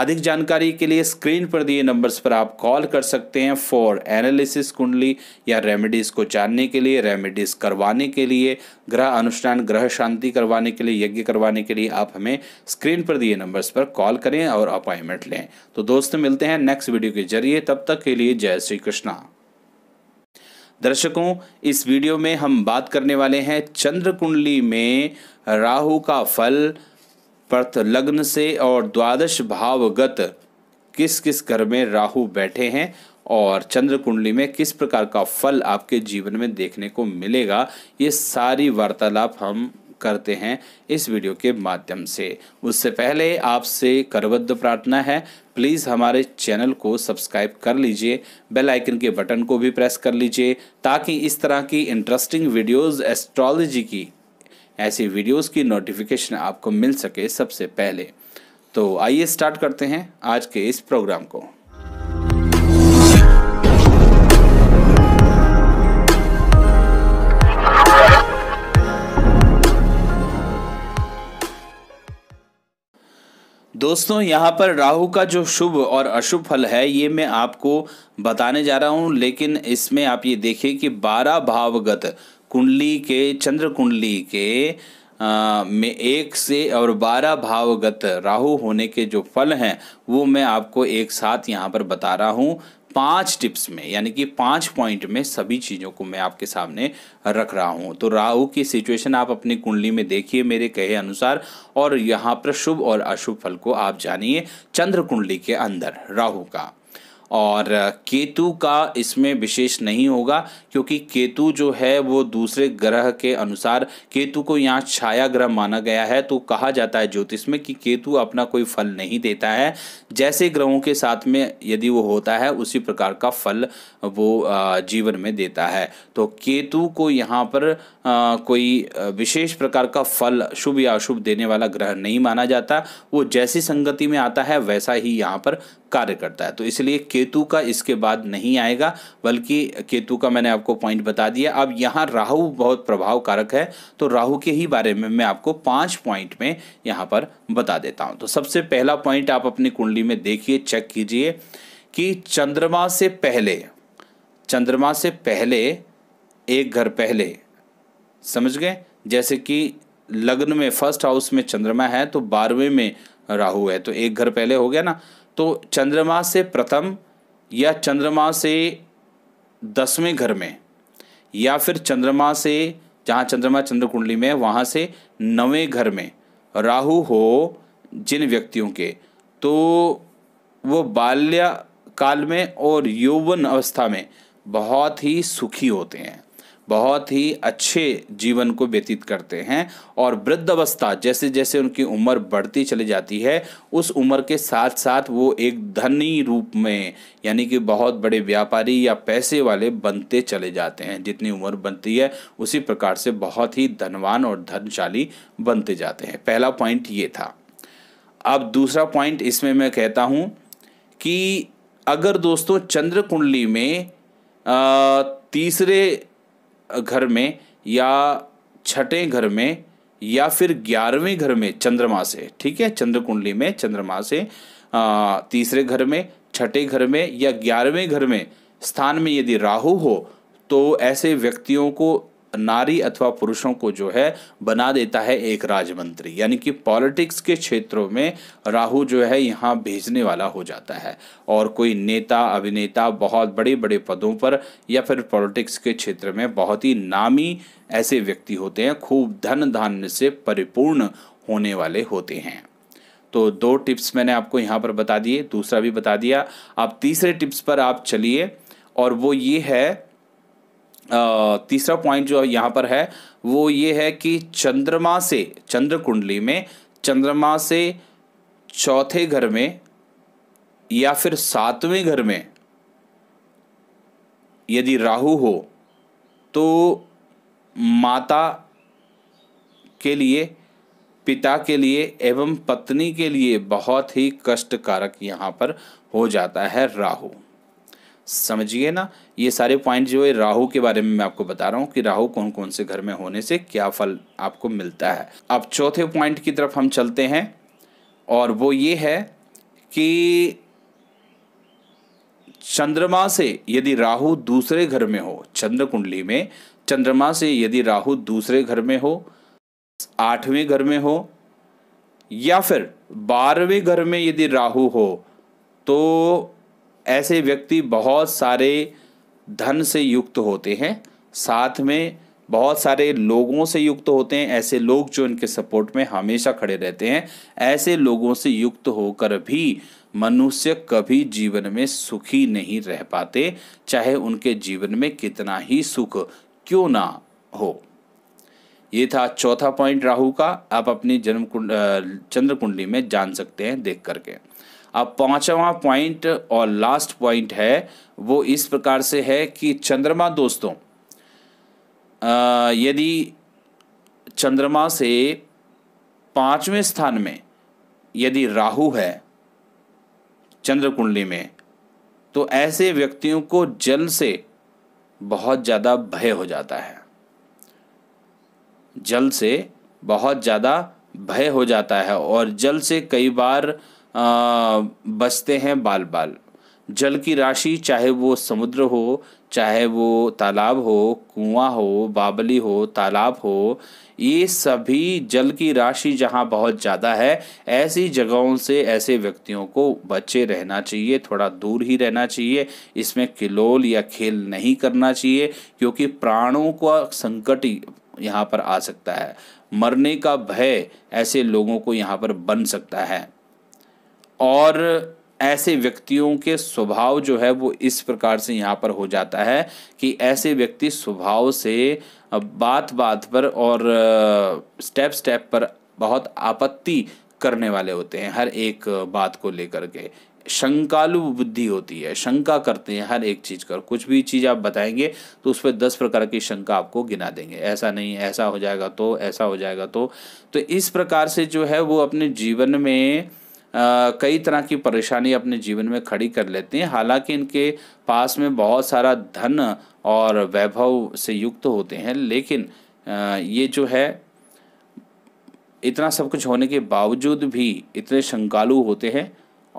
अधिक जानकारी के लिए स्क्रीन पर दिए नंबर्स पर आप कॉल कर सकते हैं फॉर एनालिसिस कुंडली या रेमेडीज़ को जानने के लिए रेमेडीज़ करवाने के लिए ग्रह अनुष्ठान ग्रह शांति करवाने के लिए यज्ञ करवाने के लिए आप हमें स्क्रीन पर दिए नंबर्स पर कॉल करें और अपॉइंटमेंट लें तो दोस्त मिलते हैं नेक्स्ट वीडियो के जरिए तब तक के लिए जय श्री कृष्णा दर्शकों इस वीडियो में हम बात करने वाले हैं चंद्र कुंडली में राहु का फल प्रथ लग्न से और द्वादश भावगत किस किस घर में राहु बैठे हैं और चंद्र कुंडली में किस प्रकार का फल आपके जीवन में देखने को मिलेगा ये सारी वार्तालाप हम करते हैं इस वीडियो के माध्यम से उससे पहले आपसे करबद्ध प्रार्थना है प्लीज़ हमारे चैनल को सब्सक्राइब कर लीजिए बेल आइकन के बटन को भी प्रेस कर लीजिए ताकि इस तरह की इंटरेस्टिंग वीडियोस एस्ट्रोलॉजी की ऐसी वीडियोस की नोटिफिकेशन आपको मिल सके सबसे पहले तो आइए स्टार्ट करते हैं आज के इस प्रोग्राम को दोस्तों यहाँ पर राहु का जो शुभ और अशुभ फल है ये मैं आपको बताने जा रहा हूँ लेकिन इसमें आप ये देखें कि बारह भावगत कुंडली के चंद्र कुंडली के आ, में एक से और बारह भावगत राहु होने के जो फल हैं वो मैं आपको एक साथ यहाँ पर बता रहा हूँ पांच टिप्स में यानी कि पांच पॉइंट में सभी चीज़ों को मैं आपके सामने रख रहा हूँ तो राहु की सिचुएशन आप अपनी कुंडली में देखिए मेरे कहे अनुसार और यहाँ पर शुभ और अशुभ फल को आप जानिए चंद्र कुंडली के अंदर राहु का और केतु का इसमें विशेष नहीं होगा क्योंकि केतु जो है वो दूसरे ग्रह के अनुसार केतु को यहाँ छाया ग्रह माना गया है तो कहा जाता है ज्योतिष में कि केतु अपना कोई फल नहीं देता है जैसे ग्रहों के साथ में यदि वो होता है उसी प्रकार का फल वो जीवन में देता है तो केतु को यहाँ पर कोई विशेष प्रकार का फल शुभ या अशुभ देने वाला ग्रह नहीं माना जाता वो जैसी संगति में आता है वैसा ही यहाँ पर कार्य करता है तो इसलिए केतु का इसके बाद नहीं आएगा बल्कि केतु का मैंने आपको पॉइंट बता दिया अब यहाँ राहु बहुत प्रभाव कारक है तो राहु के ही बारे में मैं आपको पाँच पॉइंट में यहाँ पर बता देता हूँ तो सबसे पहला पॉइंट आप अपनी कुंडली में देखिए चेक कीजिए कि चंद्रमा से पहले चंद्रमा से पहले एक घर पहले समझ गए जैसे कि लग्न में फर्स्ट हाउस में चंद्रमा है तो बारहवें में राहु है तो एक घर पहले हो गया ना तो चंद्रमा से प्रथम या चंद्रमा से दसवें घर में या फिर चंद्रमा से जहाँ चंद्रमा चंद्र कुंडली में है वहाँ से नवें घर में राहु हो जिन व्यक्तियों के तो वो बाल्य काल में और यौवन अवस्था में बहुत ही सुखी होते हैं बहुत ही अच्छे जीवन को व्यतीत करते हैं और वृद्धावस्था जैसे जैसे उनकी उम्र बढ़ती चली जाती है उस उम्र के साथ साथ वो एक धनी रूप में यानी कि बहुत बड़े व्यापारी या पैसे वाले बनते चले जाते हैं जितनी उम्र बनती है उसी प्रकार से बहुत ही धनवान और धनशाली बनते जाते हैं पहला पॉइंट ये था अब दूसरा पॉइंट इसमें मैं कहता हूँ कि अगर दोस्तों चंद्र कुंडली में आ, तीसरे घर में या छठे घर में या फिर ग्यारहवें घर में चंद्रमा से ठीक है चंद्र कुंडली में चंद्रमा से आ, तीसरे घर में छठे घर में या ग्यारहवें घर में स्थान में यदि राहु हो तो ऐसे व्यक्तियों को नारी अथवा पुरुषों को जो है बना देता है एक राजमंत्री यानी कि पॉलिटिक्स के क्षेत्रों में राहु जो है यहाँ भेजने वाला हो जाता है और कोई नेता अभिनेता बहुत बड़े बड़े पदों पर या फिर पॉलिटिक्स के क्षेत्र में बहुत ही नामी ऐसे व्यक्ति होते हैं खूब धन धान्य से परिपूर्ण होने वाले होते हैं तो दो टिप्स मैंने आपको यहाँ पर बता दिए दूसरा भी बता दिया अब तीसरे टिप्स पर आप चलिए और वो ये है तीसरा पॉइंट जो यहाँ पर है वो ये है कि चंद्रमा से चंद्र कुंडली में चंद्रमा से चौथे घर में या फिर सातवें घर में यदि राहु हो तो माता के लिए पिता के लिए एवं पत्नी के लिए बहुत ही कष्टकारक यहाँ पर हो जाता है राहु समझिए ना ये सारे पॉइंट जो है राहु के बारे में मैं आपको बता रहा हूँ कि राहु कौन कौन से घर में होने से क्या फल आपको मिलता है अब चौथे पॉइंट की तरफ हम चलते हैं और वो ये है कि चंद्रमा से यदि राहु दूसरे घर में हो चंद्र कुंडली में चंद्रमा से यदि राहु दूसरे घर में हो आठवें घर में हो या फिर बारहवें घर में यदि राहु हो तो ऐसे व्यक्ति बहुत सारे धन से युक्त होते हैं साथ में बहुत सारे लोगों से युक्त होते हैं ऐसे लोग जो इनके सपोर्ट में हमेशा खड़े रहते हैं ऐसे लोगों से युक्त होकर भी मनुष्य कभी जीवन में सुखी नहीं रह पाते चाहे उनके जीवन में कितना ही सुख क्यों ना हो ये था चौथा पॉइंट राहु का आप अपनी जन्म कुंड चंद्र कुंडली में जान सकते हैं देख करके अब पांचवा पॉइंट और लास्ट पॉइंट है वो इस प्रकार से है कि चंद्रमा दोस्तों यदि चंद्रमा से पांचवें स्थान में यदि राहु है चंद्र कुंडली में तो ऐसे व्यक्तियों को जल से बहुत ज़्यादा भय हो जाता है जल से बहुत ज़्यादा भय हो जाता है और जल से कई बार बसते हैं बाल बाल जल की राशि चाहे वो समुद्र हो चाहे वो तालाब हो कुआं हो बाबली हो तालाब हो ये सभी जल की राशि जहाँ बहुत ज़्यादा है ऐसी जगहों से ऐसे व्यक्तियों को बचे रहना चाहिए थोड़ा दूर ही रहना चाहिए इसमें किलोल या खेल नहीं करना चाहिए क्योंकि प्राणों का संकट यहाँ पर आ सकता है मरने का भय ऐसे लोगों को यहाँ पर बन सकता है और ऐसे व्यक्तियों के स्वभाव जो है वो इस प्रकार से यहाँ पर हो जाता है कि ऐसे व्यक्ति स्वभाव से बात बात पर और स्टेप स्टेप पर बहुत आपत्ति करने वाले होते हैं हर एक बात को लेकर के शंकालु बुद्धि होती है शंका करते हैं हर एक चीज़ कर कुछ भी चीज़ आप बताएंगे तो उस पर दस प्रकार की शंका आपको गिना देंगे ऐसा नहीं ऐसा हो जाएगा तो ऐसा हो जाएगा तो तो इस प्रकार से जो है वो अपने जीवन में कई तरह की परेशानी अपने जीवन में खड़ी कर लेते हैं हालांकि इनके पास में बहुत सारा धन और वैभव से युक्त होते हैं लेकिन ये जो है इतना सब कुछ होने के बावजूद भी इतने शंकालु होते हैं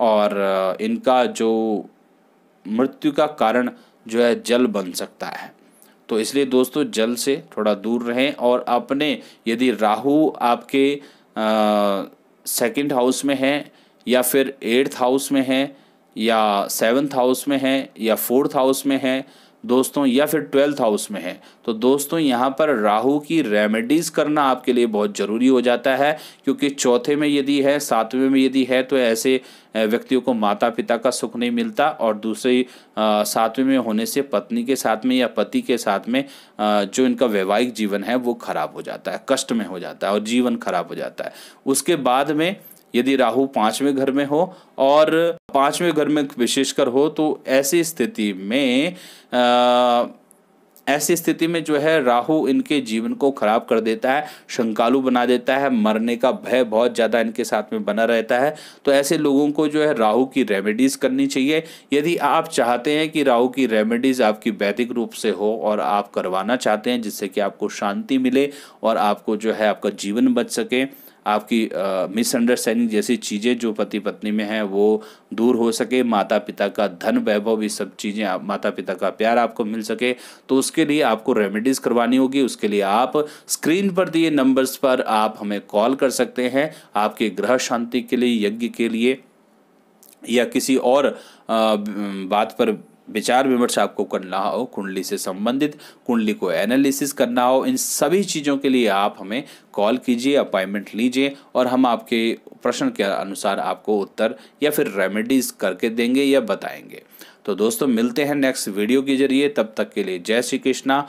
और इनका जो मृत्यु का कारण जो है जल बन सकता है तो इसलिए दोस्तों जल से थोड़ा दूर रहें और अपने यदि राहु आपके सेकंड हाउस में है या फिर एट्थ हाउस में है या सेवन्थ हाउस में है या फोर्थ हाउस में है दोस्तों या फिर ट्वेल्थ हाउस में है तो दोस्तों यहाँ पर राहु की रेमेडीज़ करना आपके लिए बहुत ज़रूरी हो जाता है क्योंकि चौथे में यदि है सातवें में यदि है तो ऐसे व्यक्तियों को माता पिता का सुख नहीं मिलता और दूसरे सातवें में होने से पत्नी के साथ में या पति के साथ में आ, जो इनका वैवाहिक जीवन है वो खराब हो जाता है कष्ट में हो जाता है और जीवन खराब हो जाता है उसके बाद में यदि राहु पांचवें घर में हो और पांचवें घर में विशेषकर हो तो ऐसी स्थिति में ऐसी स्थिति में जो है राहु इनके जीवन को खराब कर देता है शंकालु बना देता है मरने का भय बहुत ज़्यादा इनके साथ में बना रहता है तो ऐसे लोगों को जो है राहु की रेमेडीज़ करनी चाहिए यदि आप चाहते हैं कि राहु की रेमेडीज़ आपकी वैदिक रूप से हो और आप करवाना चाहते हैं जिससे कि आपको शांति मिले और आपको जो है आपका जीवन बच सके आपकी मिसअंडरस्टैंडिंग जैसी चीज़ें जो पति पत्नी में हैं वो दूर हो सके माता पिता का धन वैभव ये सब चीज़ें माता पिता का प्यार आपको मिल सके तो उसके लिए आपको रेमेडीज़ करवानी होगी उसके लिए आप स्क्रीन पर दिए नंबर्स पर आप हमें कॉल कर सकते हैं आपके ग्रह शांति के लिए यज्ञ के लिए या किसी और बात पर विचार विमर्श आपको करना हो कुंडली से संबंधित कुंडली को एनालिसिस करना हो इन सभी चीज़ों के लिए आप हमें कॉल कीजिए अपॉइंटमेंट लीजिए और हम आपके प्रश्न के अनुसार आपको उत्तर या फिर रेमेडीज़ करके देंगे या बताएंगे तो दोस्तों मिलते हैं नेक्स्ट वीडियो के जरिए तब तक के लिए जय श्री कृष्णा